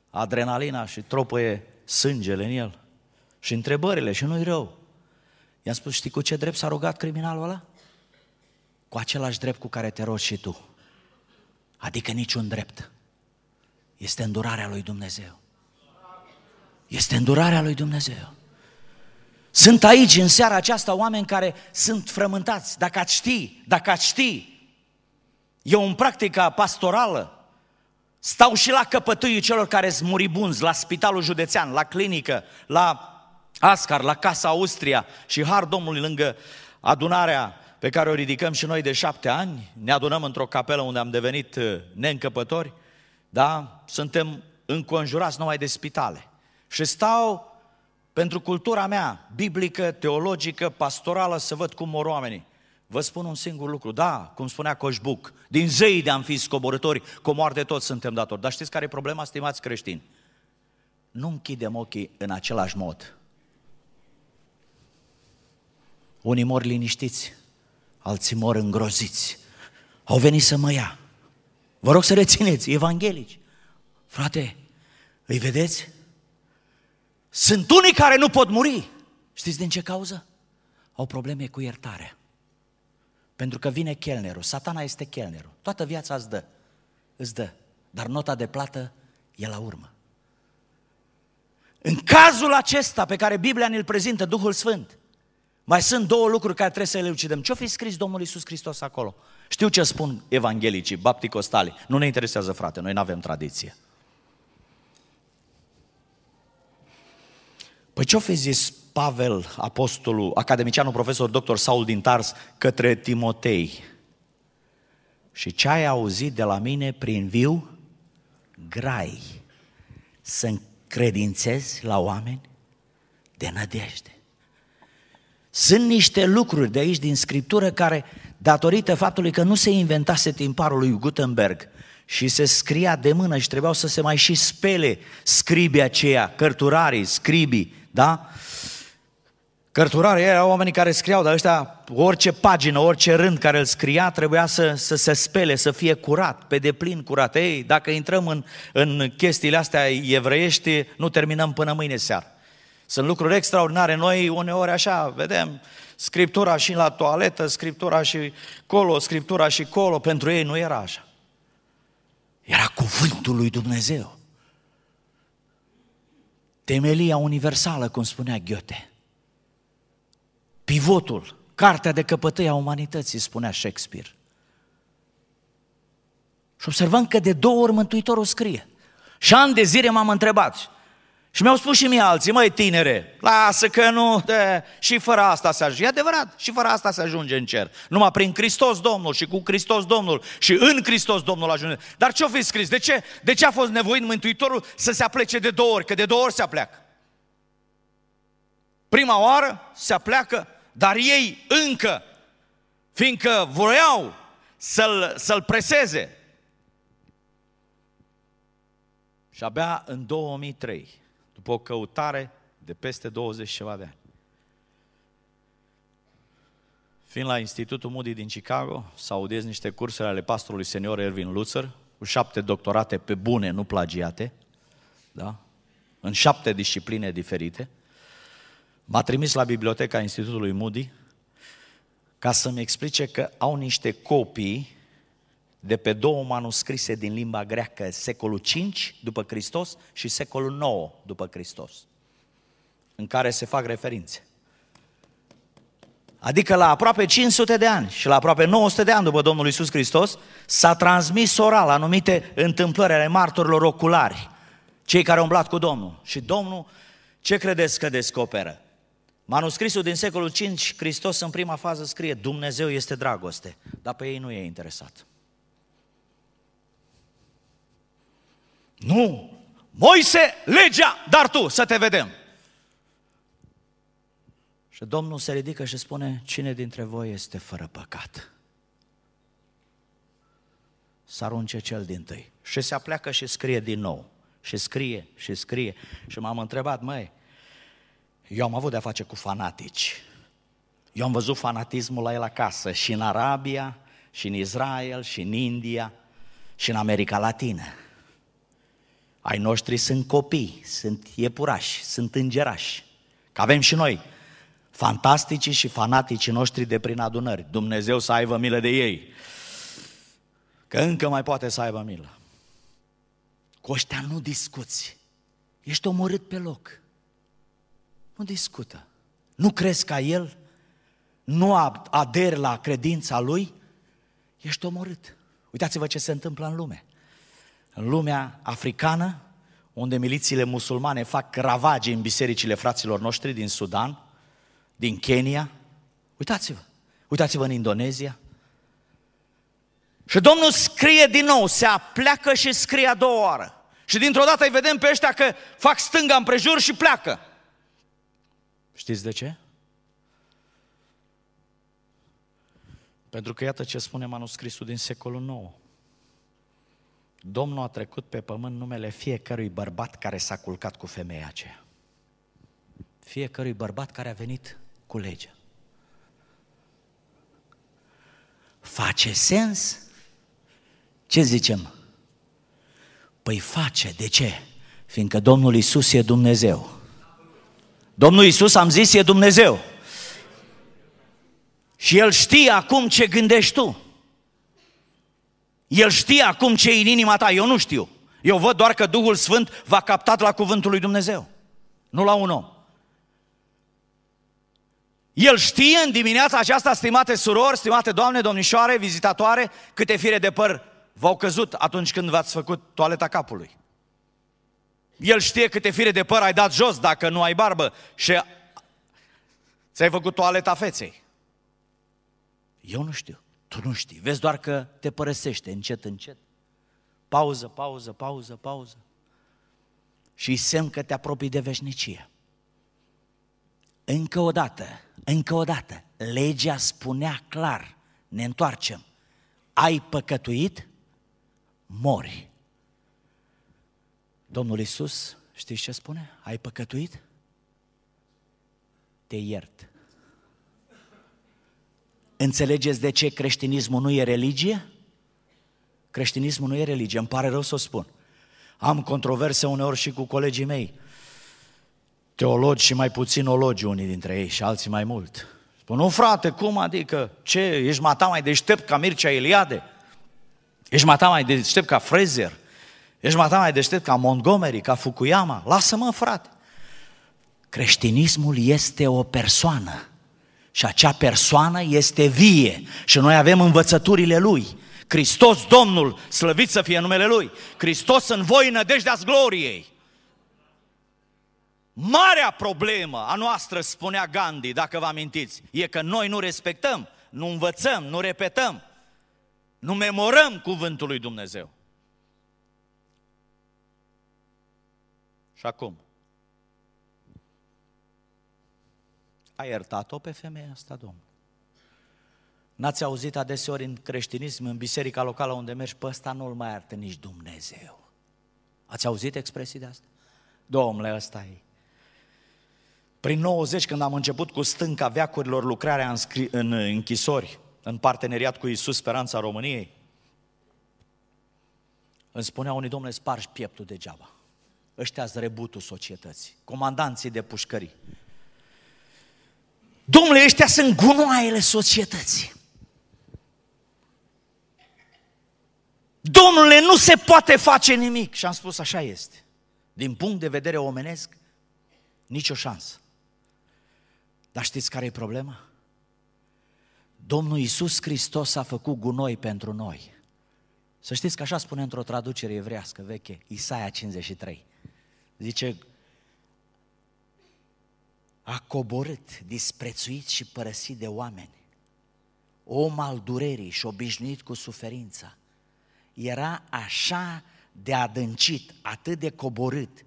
adrenalina și tropăie sângele în el și întrebările și nu-i rău. I-am spus, știi cu ce drept s-a rugat criminalul ăla? Cu același drept cu care te rogi și tu. Adică niciun drept. Este îndurarea lui Dumnezeu. Este îndurarea lui Dumnezeu. Sunt aici în seara aceasta oameni care sunt frământați. Dacă ați ști, dacă ați ști, eu în practica pastorală stau și la căpătâiul celor care sunt muribunzi, la spitalul județean, la clinică, la Ascar, la Casa Austria și har Domnului lângă adunarea pe care o ridicăm și noi de șapte ani, ne adunăm într-o capelă unde am devenit uh, neîncăpători, da? Suntem înconjurați numai de spitale. Și stau pentru cultura mea biblică, teologică, pastorală, să văd cum mor oamenii. Vă spun un singur lucru, da, cum spunea Coșbuc, din zei de am fi scoborători, cu de toți suntem datori. Dar știți care e problema, stimați creștini? Nu închidem ochii în același mod. Unii mor liniștiți, alții mor îngroziți. Au venit să mă ia. Vă rog să rețineți, evanghelici. Frate, îi vedeți? Sunt unii care nu pot muri. Știți din ce cauză? Au probleme cu iertare. Pentru că vine chelnerul, satana este chelnerul. Toată viața îți dă, îți dă, dar nota de plată e la urmă. În cazul acesta pe care Biblia ne-l prezintă, Duhul Sfânt, mai sunt două lucruri care trebuie să le ucidem. Ce-o fi scris Domnul Iisus Hristos acolo? Știu ce spun evanghelicii, bapticostali. Nu ne interesează, frate, noi nu avem tradiție. Păi ce-o fi zis Pavel, apostolul, academicianul, profesor, doctor Saul din Tars, către Timotei? Și ce ai auzit de la mine prin viu? Grai. Să credințezi la oameni de nădejde. Sunt niște lucruri de aici din Scriptură care, datorită faptului că nu se inventase timparul lui Gutenberg și se scria de mână și trebuiau să se mai și spele scribii aceia, cărturarii, scribii, da? Cărturarii erau oamenii care scriau, dar ăștia, orice pagină, orice rând care îl scria, trebuia să, să se spele, să fie curat, pe deplin curat. Ei, dacă intrăm în, în chestiile astea evreiești, nu terminăm până mâine seară. Sunt lucruri extraordinare. Noi uneori așa vedem scriptura și la toaletă, scriptura și colo, scriptura și colo. Pentru ei nu era așa. Era cuvântul lui Dumnezeu. Temelia universală, cum spunea Goethe. Pivotul, cartea de căpătâi a umanității, spunea Shakespeare. Și observăm că de două ori Mântuitorul scrie. Și ani de zile m-am întrebat, și mi-au spus și mie alții, măi tinere, lasă că nu, de, și fără asta se ajunge. E adevărat, și fără asta se ajunge în cer. Numai prin Hristos Domnul și cu Hristos Domnul și în Hristos Domnul ajunge. Dar ce-o fi scris? De ce, de ce a fost nevoit Mântuitorul să se aplece de două ori? Că de două ori se apleacă. Prima oară se apleacă, dar ei încă, fiindcă voiau să-l, să-l preseze. Și abia în 2003 după o căutare de peste 20 ceva de ani. Fiind la Institutul Moody din Chicago, să audiez niște cursuri ale pastorului senior Erwin Lutzer, cu șapte doctorate pe bune, nu plagiate, da? în șapte discipline diferite, m-a trimis la biblioteca Institutului Moody ca să-mi explice că au niște copii de pe două manuscrise din limba greacă, secolul 5 după Hristos și secolul 9 după Hristos, în care se fac referințe. Adică la aproape 500 de ani și la aproape 900 de ani după Domnul Isus Hristos, s-a transmis oral anumite întâmplări ale martorilor oculari, cei care au umblat cu Domnul. Și Domnul, ce credeți că descoperă? Manuscrisul din secolul 5, Hristos în prima fază scrie, Dumnezeu este dragoste, dar pe ei nu e interesat. Nu! Moise, legea, dar tu, să te vedem! Și Domnul se ridică și spune, cine dintre voi este fără păcat? Să arunce cel din tâi. Și se apleacă și scrie din nou. Și scrie, și scrie. Și m-am întrebat, măi, eu am avut de-a face cu fanatici. Eu am văzut fanatismul la el acasă, și în Arabia, și în Israel, și în India, și în America Latină. Ai noștri sunt copii, sunt iepurași, sunt îngerași. Că avem și noi fantastici și fanatici noștri de prin adunări. Dumnezeu să aibă milă de ei. Că încă mai poate să aibă milă. Cu ăștia nu discuți. Ești omorât pe loc. Nu discută. Nu crezi ca el, nu aderi la credința lui, ești omorât. Uitați-vă ce se întâmplă în lume în lumea africană, unde milițiile musulmane fac ravage în bisericile fraților noștri din Sudan, din Kenya. Uitați-vă! Uitați-vă în Indonezia. Și Domnul scrie din nou, se apleacă și scrie a doua oară. Și dintr-o dată îi vedem pe ăștia că fac stânga împrejur și pleacă. Știți de ce? Pentru că iată ce spune manuscrisul din secolul 9. Domnul a trecut pe pământ numele fiecărui bărbat care s-a culcat cu femeia aceea. Fiecărui bărbat care a venit cu legea. Face sens? Ce zicem? Păi face, de ce? Fiindcă Domnul Isus e Dumnezeu. Domnul Isus, am zis, e Dumnezeu. Și El știe acum ce gândești tu. El știe acum ce e în inima ta, eu nu știu. Eu văd doar că Duhul Sfânt va a captat la cuvântul lui Dumnezeu, nu la un om. El știe în dimineața aceasta, stimate surori, stimate doamne, domnișoare, vizitatoare, câte fire de păr v-au căzut atunci când v-ați făcut toaleta capului. El știe câte fire de păr ai dat jos dacă nu ai barbă și ți-ai făcut toaleta feței. Eu nu știu. Tu nu știi, vezi doar că te părăsește încet, încet. Pauză, pauză, pauză, pauză. Și semn că te apropii de veșnicie. Încă o dată, încă o dată, legea spunea clar, ne întoarcem, ai păcătuit, mori. Domnul Isus, știți ce spune? Ai păcătuit? Te iert. Înțelegeți de ce creștinismul nu e religie? Creștinismul nu e religie, îmi pare rău să o spun. Am controverse uneori și cu colegii mei, teologi și mai puțin ologi unii dintre ei și alții mai mult. Spun, nu frate, cum adică? Ce, ești mata mai deștept ca Mircea Eliade? Ești mata mai deștept ca Fraser? Ești mata mai deștept ca Montgomery, ca Fukuyama? Lasă-mă, frate! Creștinismul este o persoană și acea persoană este vie și noi avem învățăturile Lui. Hristos Domnul, slăvit să fie numele Lui, Hristos în voi nădejdea gloriei. Marea problemă a noastră, spunea Gandhi, dacă vă amintiți, e că noi nu respectăm, nu învățăm, nu repetăm, nu memorăm cuvântul lui Dumnezeu. Și acum, A iertat-o pe femeia asta, Domnul. N-ați auzit adeseori în creștinism, în biserica locală unde mergi, pe ăsta nu-l mai iartă nici Dumnezeu. Ați auzit expresii de asta? Domnule, ăsta e. Prin 90, când am început cu stânca veacurilor lucrarea în, scri- în închisori, în parteneriat cu Isus Speranța României, îmi spunea unii domnule, spargi pieptul degeaba. Ăștia-s rebutul societății, comandanții de pușcării. Domnule, ăștia sunt gunoaiele societății. Domnule, nu se poate face nimic. Și am spus, așa este. Din punct de vedere omenesc, nicio șansă. Dar știți care e problema? Domnul Iisus Hristos a făcut gunoi pentru noi. Să știți că așa spune într-o traducere evrească veche, Isaia 53. Zice, a coborât, disprețuit și părăsit de oameni, om al durerii și obișnuit cu suferința, era așa de adâncit, atât de coborât,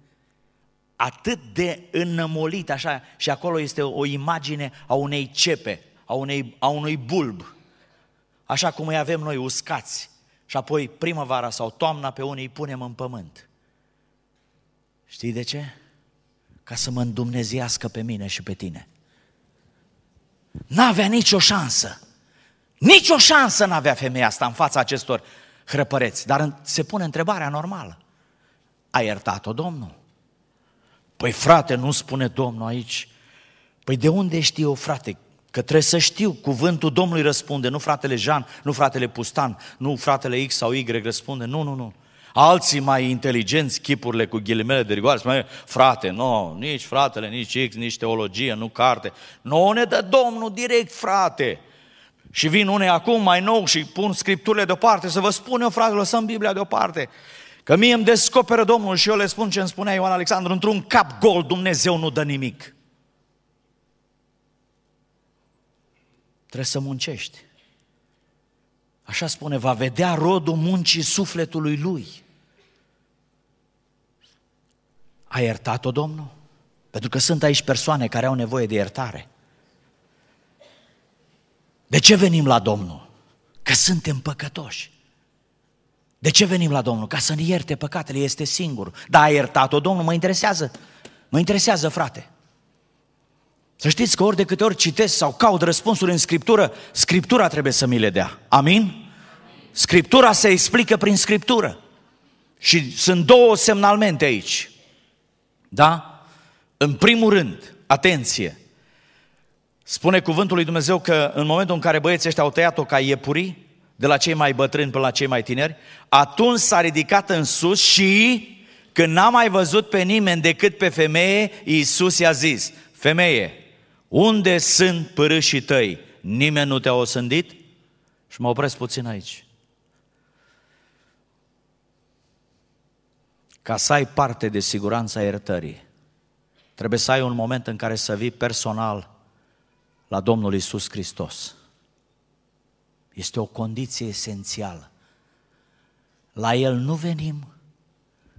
atât de înnămolit, așa, și acolo este o imagine a unei cepe, a, unei, a unui bulb, așa cum îi avem noi uscați. Și apoi primăvara sau toamna pe unii îi punem în pământ. Știi de ce? ca să mă îndumnezească pe mine și pe tine. N-avea nicio șansă. Nicio șansă n-avea femeia asta în fața acestor hrăpăreți. Dar se pune întrebarea normală. A iertat-o Domnul? Păi frate, nu spune Domnul aici. Păi de unde știu, frate, Că trebuie să știu, cuvântul Domnului răspunde, nu fratele Jean, nu fratele Pustan, nu fratele X sau Y răspunde, nu, nu, nu alții mai inteligenți, chipurile cu ghilimele de rigoare, spune, frate, nu, no, nici fratele, nici X, nici teologie, nu carte. Nu ne dă Domnul direct, frate. Și vin unei acum mai nou și pun scripturile deoparte, să vă spun eu, frate, lăsăm Biblia deoparte. Că mie îmi descoperă Domnul și eu le spun ce îmi spunea Ioan Alexandru, într-un cap gol Dumnezeu nu dă nimic. Trebuie să muncești. Așa spune, va vedea rodul muncii sufletului lui. A iertat-o Domnul? Pentru că sunt aici persoane care au nevoie de iertare. De ce venim la Domnul? Că suntem păcătoși. De ce venim la Domnul? Ca să ne ierte păcatele, este singur. Dar a iertat-o Domnul, mă interesează. Mă interesează, frate. Să știți că ori de câte ori citesc sau caut răspunsuri în Scriptură, Scriptura trebuie să mi le dea. Amin? Scriptura se explică prin Scriptură. Și sunt două semnalmente aici. Da? În primul rând, atenție, spune cuvântul lui Dumnezeu că în momentul în care băieții ăștia au tăiat-o ca iepurii, de la cei mai bătrâni până la cei mai tineri, atunci s-a ridicat în sus și când n-a mai văzut pe nimeni decât pe femeie, Iisus i-a zis, femeie, unde sunt părâșii tăi? Nimeni nu te-a osândit? Și mă opresc puțin aici. Ca să ai parte de siguranța iertării, trebuie să ai un moment în care să vii personal la Domnul Isus Hristos. Este o condiție esențială. La El nu venim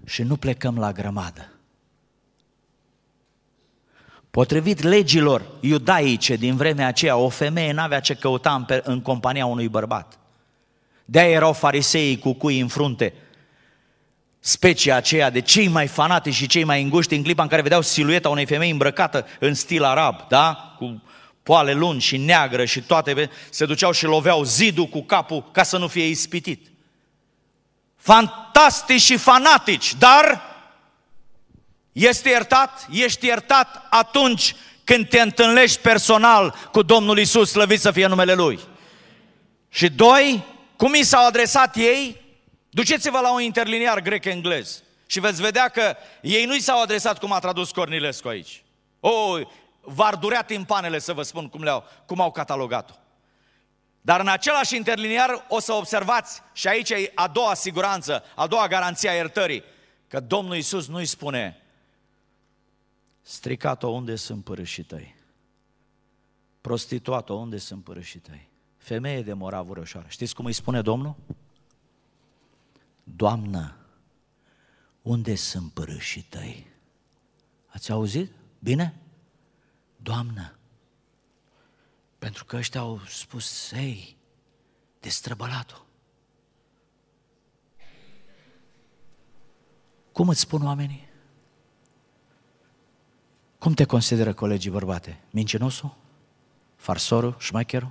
și nu plecăm la grămadă. Potrivit legilor iudaice din vremea aceea, o femeie n-avea ce căuta în, în compania unui bărbat. de erau fariseii cu cui în frunte, specia aceea de cei mai fanatici și cei mai înguști în clipa în care vedeau silueta unei femei îmbrăcată în stil arab, da? Cu poale lungi și neagră și toate, se duceau și loveau zidul cu capul ca să nu fie ispitit. Fantastici și fanatici, dar este iertat? Ești iertat atunci când te întâlnești personal cu Domnul Isus, slăvit să fie numele Lui. Și doi, cum i s-au adresat ei? Duceți-vă la un interliniar grec-englez și veți vedea că ei nu i s-au adresat cum a tradus Cornilescu aici. O, oh, v-ar durea timpanele să vă spun cum, le-au, cum au catalogat-o. Dar în același interliniar o să observați, și aici e a doua siguranță, a doua garanție a iertării, că Domnul Iisus nu-i spune stricat-o unde sunt părâșii tăi, prostituat-o unde sunt părâșii tăi, femeie de ușoară. Știți cum îi spune Domnul? Doamnă, unde sunt părâșii tăi? Ați auzit? Bine? Doamnă, pentru că ăștia au spus, ei, destrăbălat-o. Cum îți spun oamenii? Cum te consideră colegii bărbate? Mincinosul? Farsorul? Șmecherul?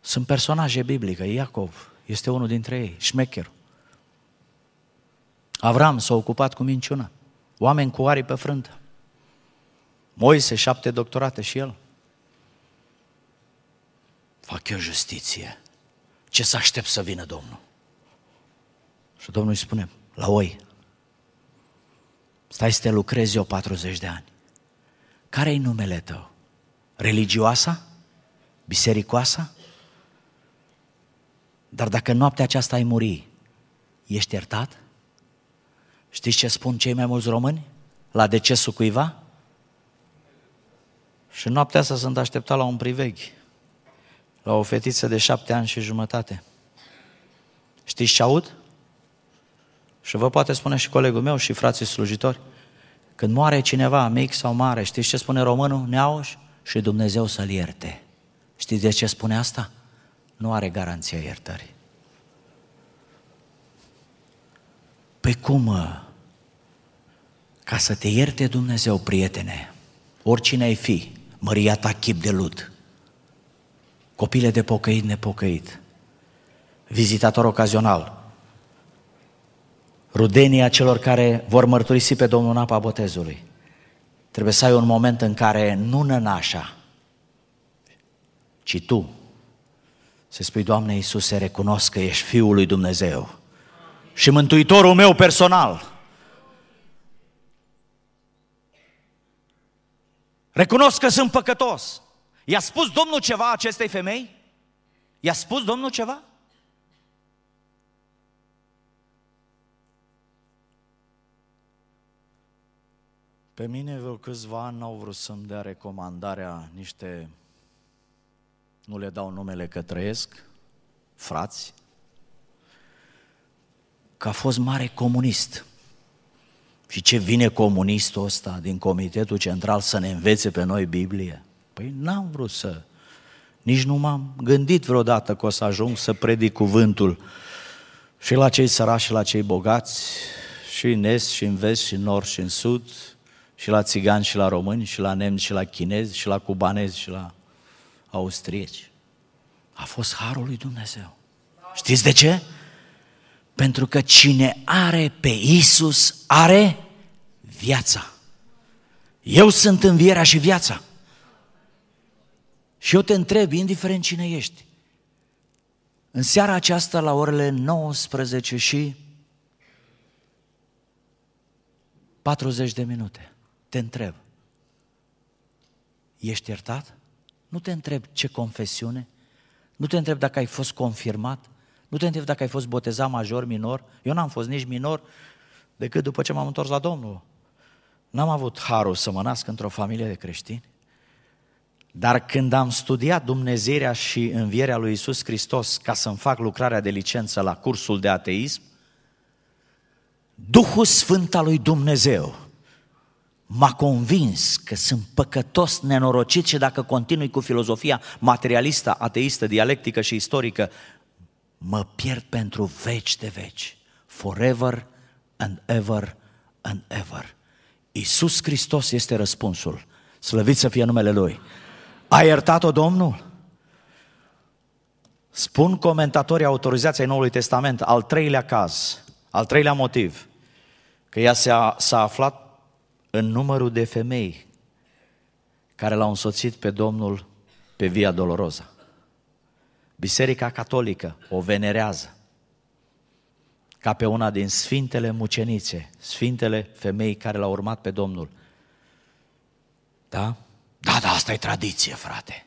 Sunt personaje biblice, Iacov, este unul dintre ei, șmecher. Avram s-a ocupat cu minciuna, oameni cu arii pe frântă. Moise, șapte doctorate și el. Fac eu justiție. Ce să aștept să vină Domnul? Și Domnul îi spune, la oi, stai să te lucrezi eu 40 de ani. Care-i numele tău? Religioasa? Bisericoasa? Dar dacă noaptea aceasta ai muri, ești iertat? Știți ce spun cei mai mulți români la decesul cuiva? Și noaptea asta sunt așteptat la un priveghi, la o fetiță de șapte ani și jumătate. Știți ce aud? Și vă poate spune și colegul meu și frații slujitori. Când moare cineva, mic sau mare, știți ce spune românul? Neauș și Dumnezeu să-l ierte. Știți de ce spune asta? nu are garanția iertării. Păi cum, Ca să te ierte Dumnezeu, prietene, oricine ai fi, măria ta chip de lut, copile de pocăit, nepocăit, vizitator ocazional, rudenia celor care vor mărturisi pe Domnul în apa botezului. Trebuie să ai un moment în care nu nănașa, ci tu să spui, Doamne Iisuse, recunosc că ești Fiul lui Dumnezeu și Mântuitorul meu personal. Recunosc că sunt păcătos. I-a spus Domnul ceva acestei femei? I-a spus Domnul ceva? Pe mine vreo câțiva ani n-au vrut să-mi dea recomandarea niște nu le dau numele că trăiesc, frați, că a fost mare comunist. Și ce vine comunistul ăsta din Comitetul Central să ne învețe pe noi Biblie? Păi n-am vrut să... Nici nu m-am gândit vreodată că o să ajung să predic cuvântul și la cei săraci și la cei bogați, și în est și în vest și în nord și în sud, și la țigani și la români, și la nemți și la chinezi, și la cubanezi și la austrieci. A fost harul lui Dumnezeu. Știți de ce? Pentru că cine are pe Isus are viața. Eu sunt învierea și viața. Și eu te întreb, indiferent cine ești, în seara aceasta la orele 19 și 40 de minute, te întreb, ești iertat? Nu te întreb ce confesiune, nu te întreb dacă ai fost confirmat, nu te întreb dacă ai fost botezat major, minor. Eu n-am fost nici minor decât după ce m-am întors la Domnul. N-am avut harul să mă nasc într-o familie de creștini. Dar când am studiat Dumnezeirea și învierea lui Isus Hristos ca să-mi fac lucrarea de licență la cursul de ateism, Duhul Sfânt al lui Dumnezeu m-a convins că sunt păcătos, nenorocit și dacă continui cu filozofia materialistă, ateistă, dialectică și istorică, mă pierd pentru veci de veci. Forever and ever and ever. Iisus Hristos este răspunsul. Slăvit să fie numele Lui. A iertat-o Domnul? Spun comentatorii autorizației Noului Testament, al treilea caz, al treilea motiv, că ea s-a, aflat în numărul de femei care l-au însoțit pe Domnul pe Via Dolorosa. Biserica Catolică o venerează ca pe una din sfintele mucenițe, sfintele femei care l-au urmat pe Domnul. Da? Da, da, asta e tradiție, frate.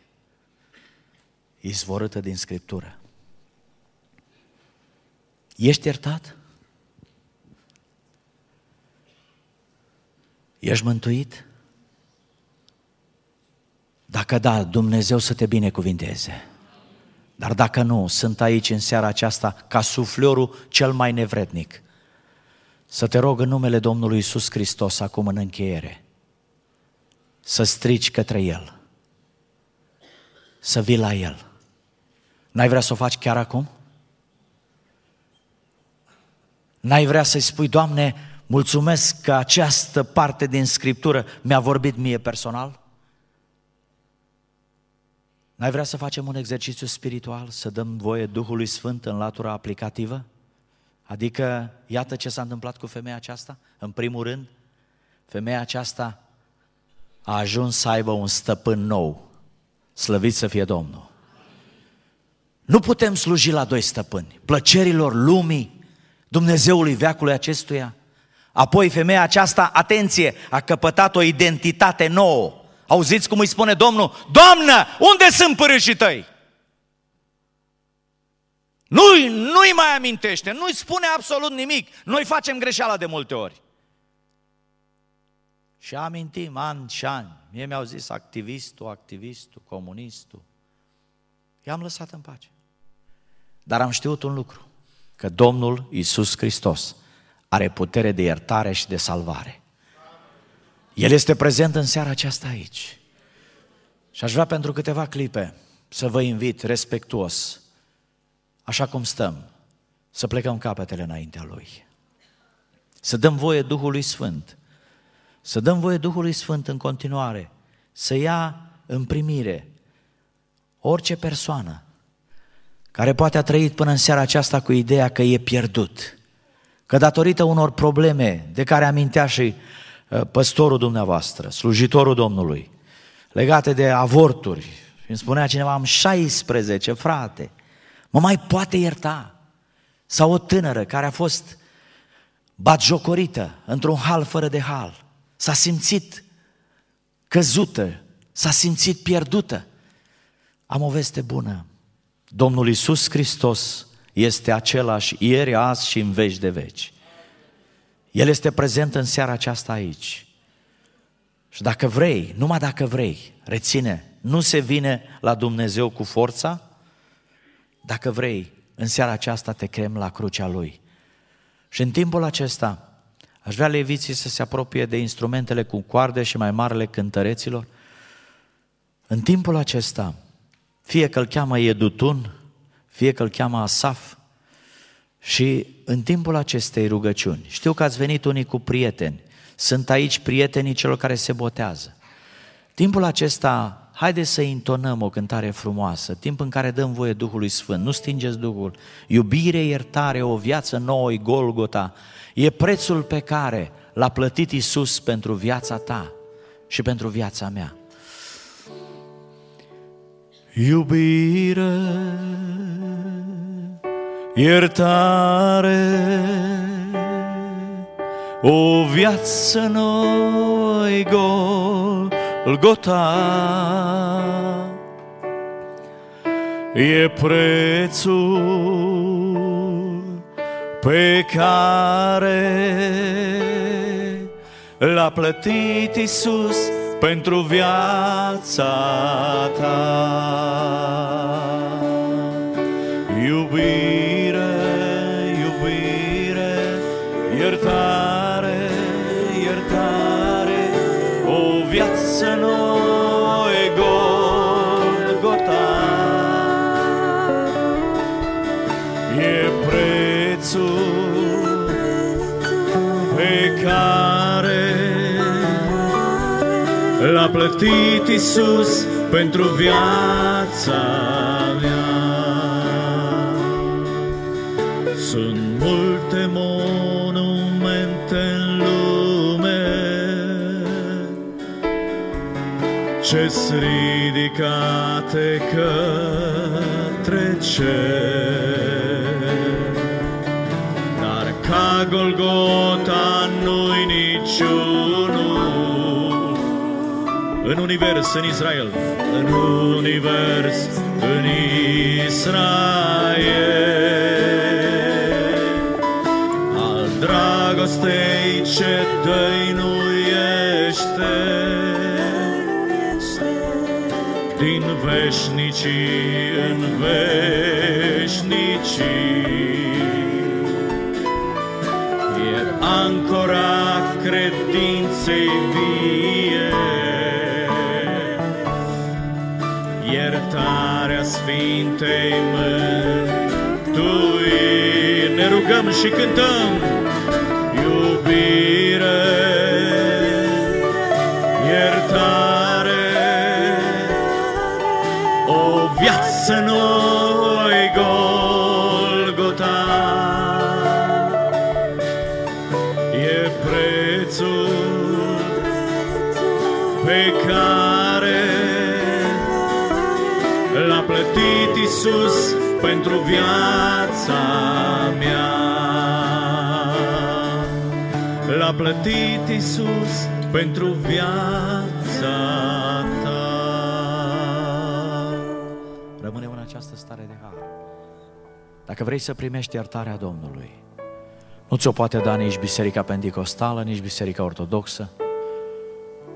Izvorâtă din Scriptură. Ești iertat? Ești mântuit? Dacă da, Dumnezeu să te binecuvinteze. Dar dacă nu, sunt aici în seara aceasta ca suflorul cel mai nevrednic. Să te rog în numele Domnului Isus Hristos acum în încheiere. Să strici către El. Să vii la El. N-ai vrea să o faci chiar acum? N-ai vrea să-i spui, Doamne, Mulțumesc că această parte din Scriptură mi-a vorbit mie personal. N-ai vrea să facem un exercițiu spiritual, să dăm voie Duhului Sfânt în latura aplicativă? Adică, iată ce s-a întâmplat cu femeia aceasta. În primul rând, femeia aceasta a ajuns să aibă un stăpân nou. Slăvit să fie Domnul! Nu putem sluji la doi stăpâni, plăcerilor lumii, Dumnezeului veacului acestuia Apoi femeia aceasta, atenție, a căpătat o identitate nouă. Auziți cum îi spune Domnul? Doamnă, unde sunt părâșii tăi? Nu-i, nu-i mai amintește, nu-i spune absolut nimic. Noi facem greșeala de multe ori. Și amintim an și an, Mie mi-au zis activistul, activistul, comunistul. I-am lăsat în pace. Dar am știut un lucru, că Domnul Isus Hristos are putere de iertare și de salvare. El este prezent în seara aceasta aici. Și aș vrea pentru câteva clipe să vă invit respectuos, așa cum stăm, să plecăm capetele înaintea Lui. Să dăm voie Duhului Sfânt. Să dăm voie Duhului Sfânt în continuare să ia în primire orice persoană care poate a trăit până în seara aceasta cu ideea că e pierdut, că datorită unor probleme de care amintea și uh, păstorul dumneavoastră, slujitorul Domnului, legate de avorturi, îmi spunea cineva, am 16 frate, mă mai poate ierta? Sau o tânără care a fost batjocorită într-un hal fără de hal, s-a simțit căzută, s-a simțit pierdută. Am o veste bună. Domnul Isus Hristos este același ieri, azi și în veci de veci. El este prezent în seara aceasta aici. Și dacă vrei, numai dacă vrei, reține, nu se vine la Dumnezeu cu forța, dacă vrei, în seara aceasta te crem la crucea Lui. Și în timpul acesta, aș vrea leviții să se apropie de instrumentele cu coarde și mai marele cântăreților. În timpul acesta, fie că îl cheamă Edutun, fie că îl cheamă Asaf. Și în timpul acestei rugăciuni, știu că ați venit unii cu prieteni, sunt aici prietenii celor care se botează. Timpul acesta, haideți să intonăm o cântare frumoasă, timp în care dăm voie Duhului Sfânt, nu stingeți Duhul, iubire, iertare, o viață nouă, e Golgota, e prețul pe care l-a plătit Isus pentru viața ta și pentru viața mea. Iubire, iertare, o viață noi Golgota E prețul pe care L-a plătit Iisus pentru viața ta. Iubire, iubire, iertare, iertare, o viață nouă e Golgota. E prețul pe care L-a plătit Isus pentru viața mea. Sunt multe monumente în lume ce ridicate către cer. Dar ca Golgota univers, în Israel. În univers, în Israel. Al dragostei ce dăinuiește din veșnicii în veșnicii. E ancora credinței vie. cântarea Sfintei Mântui. Ne rugăm și cântăm iubire, iertare, o viață noi Golgota. E prețul pe care plătit Isus pentru viața mea. L-a plătit Isus pentru viața ta. Rămânem în această stare de har. Dacă vrei să primești iertarea Domnului, nu ți-o poate da nici Biserica Pentecostală, nici Biserica Ortodoxă,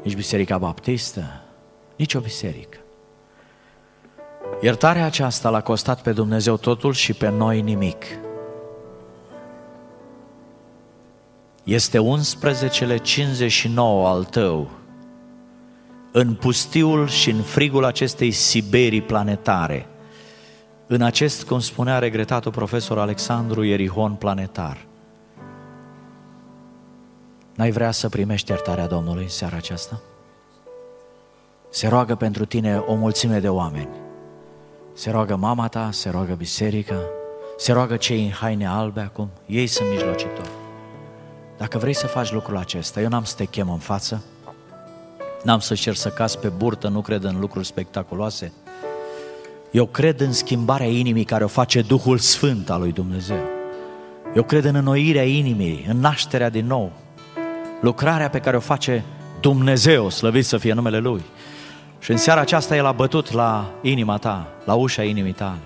nici Biserica Baptistă, nici o biserică. Iertarea aceasta l-a costat pe Dumnezeu totul și pe noi nimic. Este 11-le 59 al tău, în pustiul și în frigul acestei Siberii planetare, în acest, cum spunea regretatul profesor Alexandru Ierihon planetar. N-ai vrea să primești iertarea Domnului în seara aceasta? Se roagă pentru tine o mulțime de oameni se roagă mama ta, se roagă biserica, se roagă cei în haine albe acum, ei sunt mijlocitori. Dacă vrei să faci lucrul acesta, eu n-am să te chem în față, n-am să cer să cas pe burtă, nu cred în lucruri spectaculoase. Eu cred în schimbarea inimii care o face Duhul Sfânt al lui Dumnezeu. Eu cred în înnoirea inimii, în nașterea din nou, lucrarea pe care o face Dumnezeu, slăvit să fie numele Lui. Și în seara aceasta El a bătut la inima ta, la ușa inimii tale.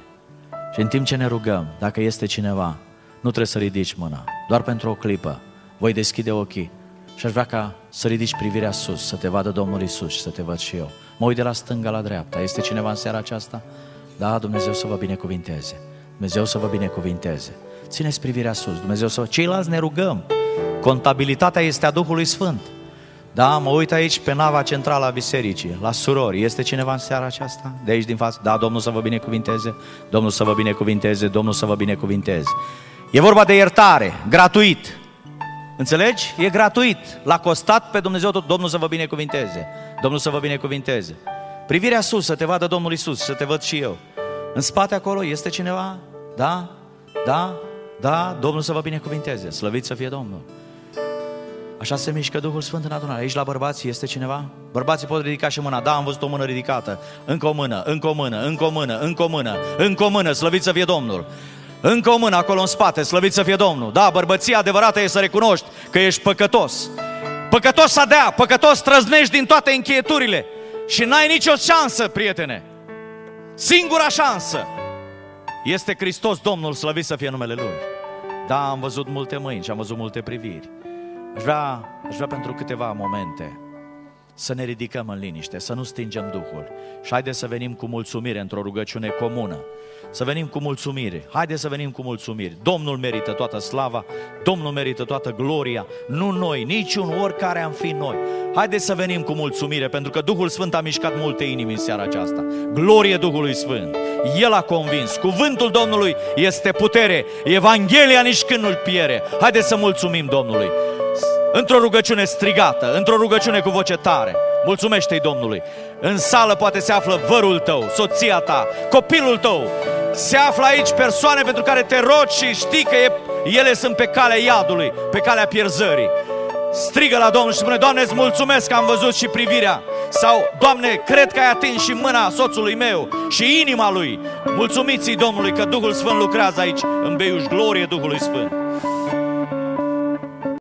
Și în timp ce ne rugăm, dacă este cineva, nu trebuie să ridici mâna, doar pentru o clipă. Voi deschide ochii și aș vrea ca să ridici privirea sus, să te vadă Domnul Isus și să te văd și eu. Mă uit de la stânga la dreapta. Este cineva în seara aceasta? Da, Dumnezeu să vă binecuvinteze. Dumnezeu să vă binecuvinteze. Țineți privirea sus. Dumnezeu să vă... Ceilalți ne rugăm. Contabilitatea este a Duhului Sfânt. Da, mă uit aici pe nava centrală a bisericii, la surori. Este cineva în seara aceasta? De aici din față? Da, Domnul să vă binecuvinteze, Domnul să vă binecuvinteze, Domnul să vă binecuvinteze. E vorba de iertare, gratuit. Înțelegi? E gratuit. L-a costat pe Dumnezeu tot. Domnul să vă binecuvinteze. Domnul să vă binecuvinteze. Privirea sus, să te vadă Domnul Isus, să te văd și eu. În spate acolo este cineva? Da? Da? Da? Domnul să vă binecuvinteze. Slăvit să fie Domnul. Așa se mișcă Duhul Sfânt în adunare. Aici la bărbați este cineva? Bărbații pot ridica și mâna. Da, am văzut o mână ridicată. Încă o mână, încă o mână, încă o mână, încă o mână, încă o mână, slăvit să fie Domnul. Încă o mână acolo în spate, slăvit să fie Domnul. Da, bărbăția adevărată e să recunoști că ești păcătos. Păcătos să dea, păcătos trăznești din toate încheieturile. Și n-ai nicio șansă, prietene. Singura șansă este Hristos Domnul, slăvit să fie numele Lui. Da, am văzut multe mâini și am văzut multe priviri. Aș vrea, aș vrea pentru câteva momente să ne ridicăm în liniște, să nu stingem Duhul. Și haideți să venim cu mulțumire într-o rugăciune comună. Să venim cu mulțumire. Haideți să venim cu mulțumire. Domnul merită toată slava, Domnul merită toată gloria. Nu noi, niciun oricare am fi noi. Haideți să venim cu mulțumire, pentru că Duhul Sfânt a mișcat multe inimi în seara aceasta. Glorie Duhului Sfânt! El a convins. Cuvântul Domnului este putere. Evanghelia nici când nu-l piere. Haideți să mulțumim Domnului într-o rugăciune strigată, într-o rugăciune cu voce tare. Mulțumește-i Domnului. În sală poate se află vărul tău, soția ta, copilul tău. Se află aici persoane pentru care te rogi și știi că ele sunt pe calea iadului, pe calea pierzării. Strigă la Domnul și spune, Doamne, îți mulțumesc că am văzut și privirea. Sau, Doamne, cred că ai atins și mâna soțului meu și inima lui. Mulțumiți-i Domnului că Duhul Sfânt lucrează aici în beiuș. Glorie Duhului Sfânt!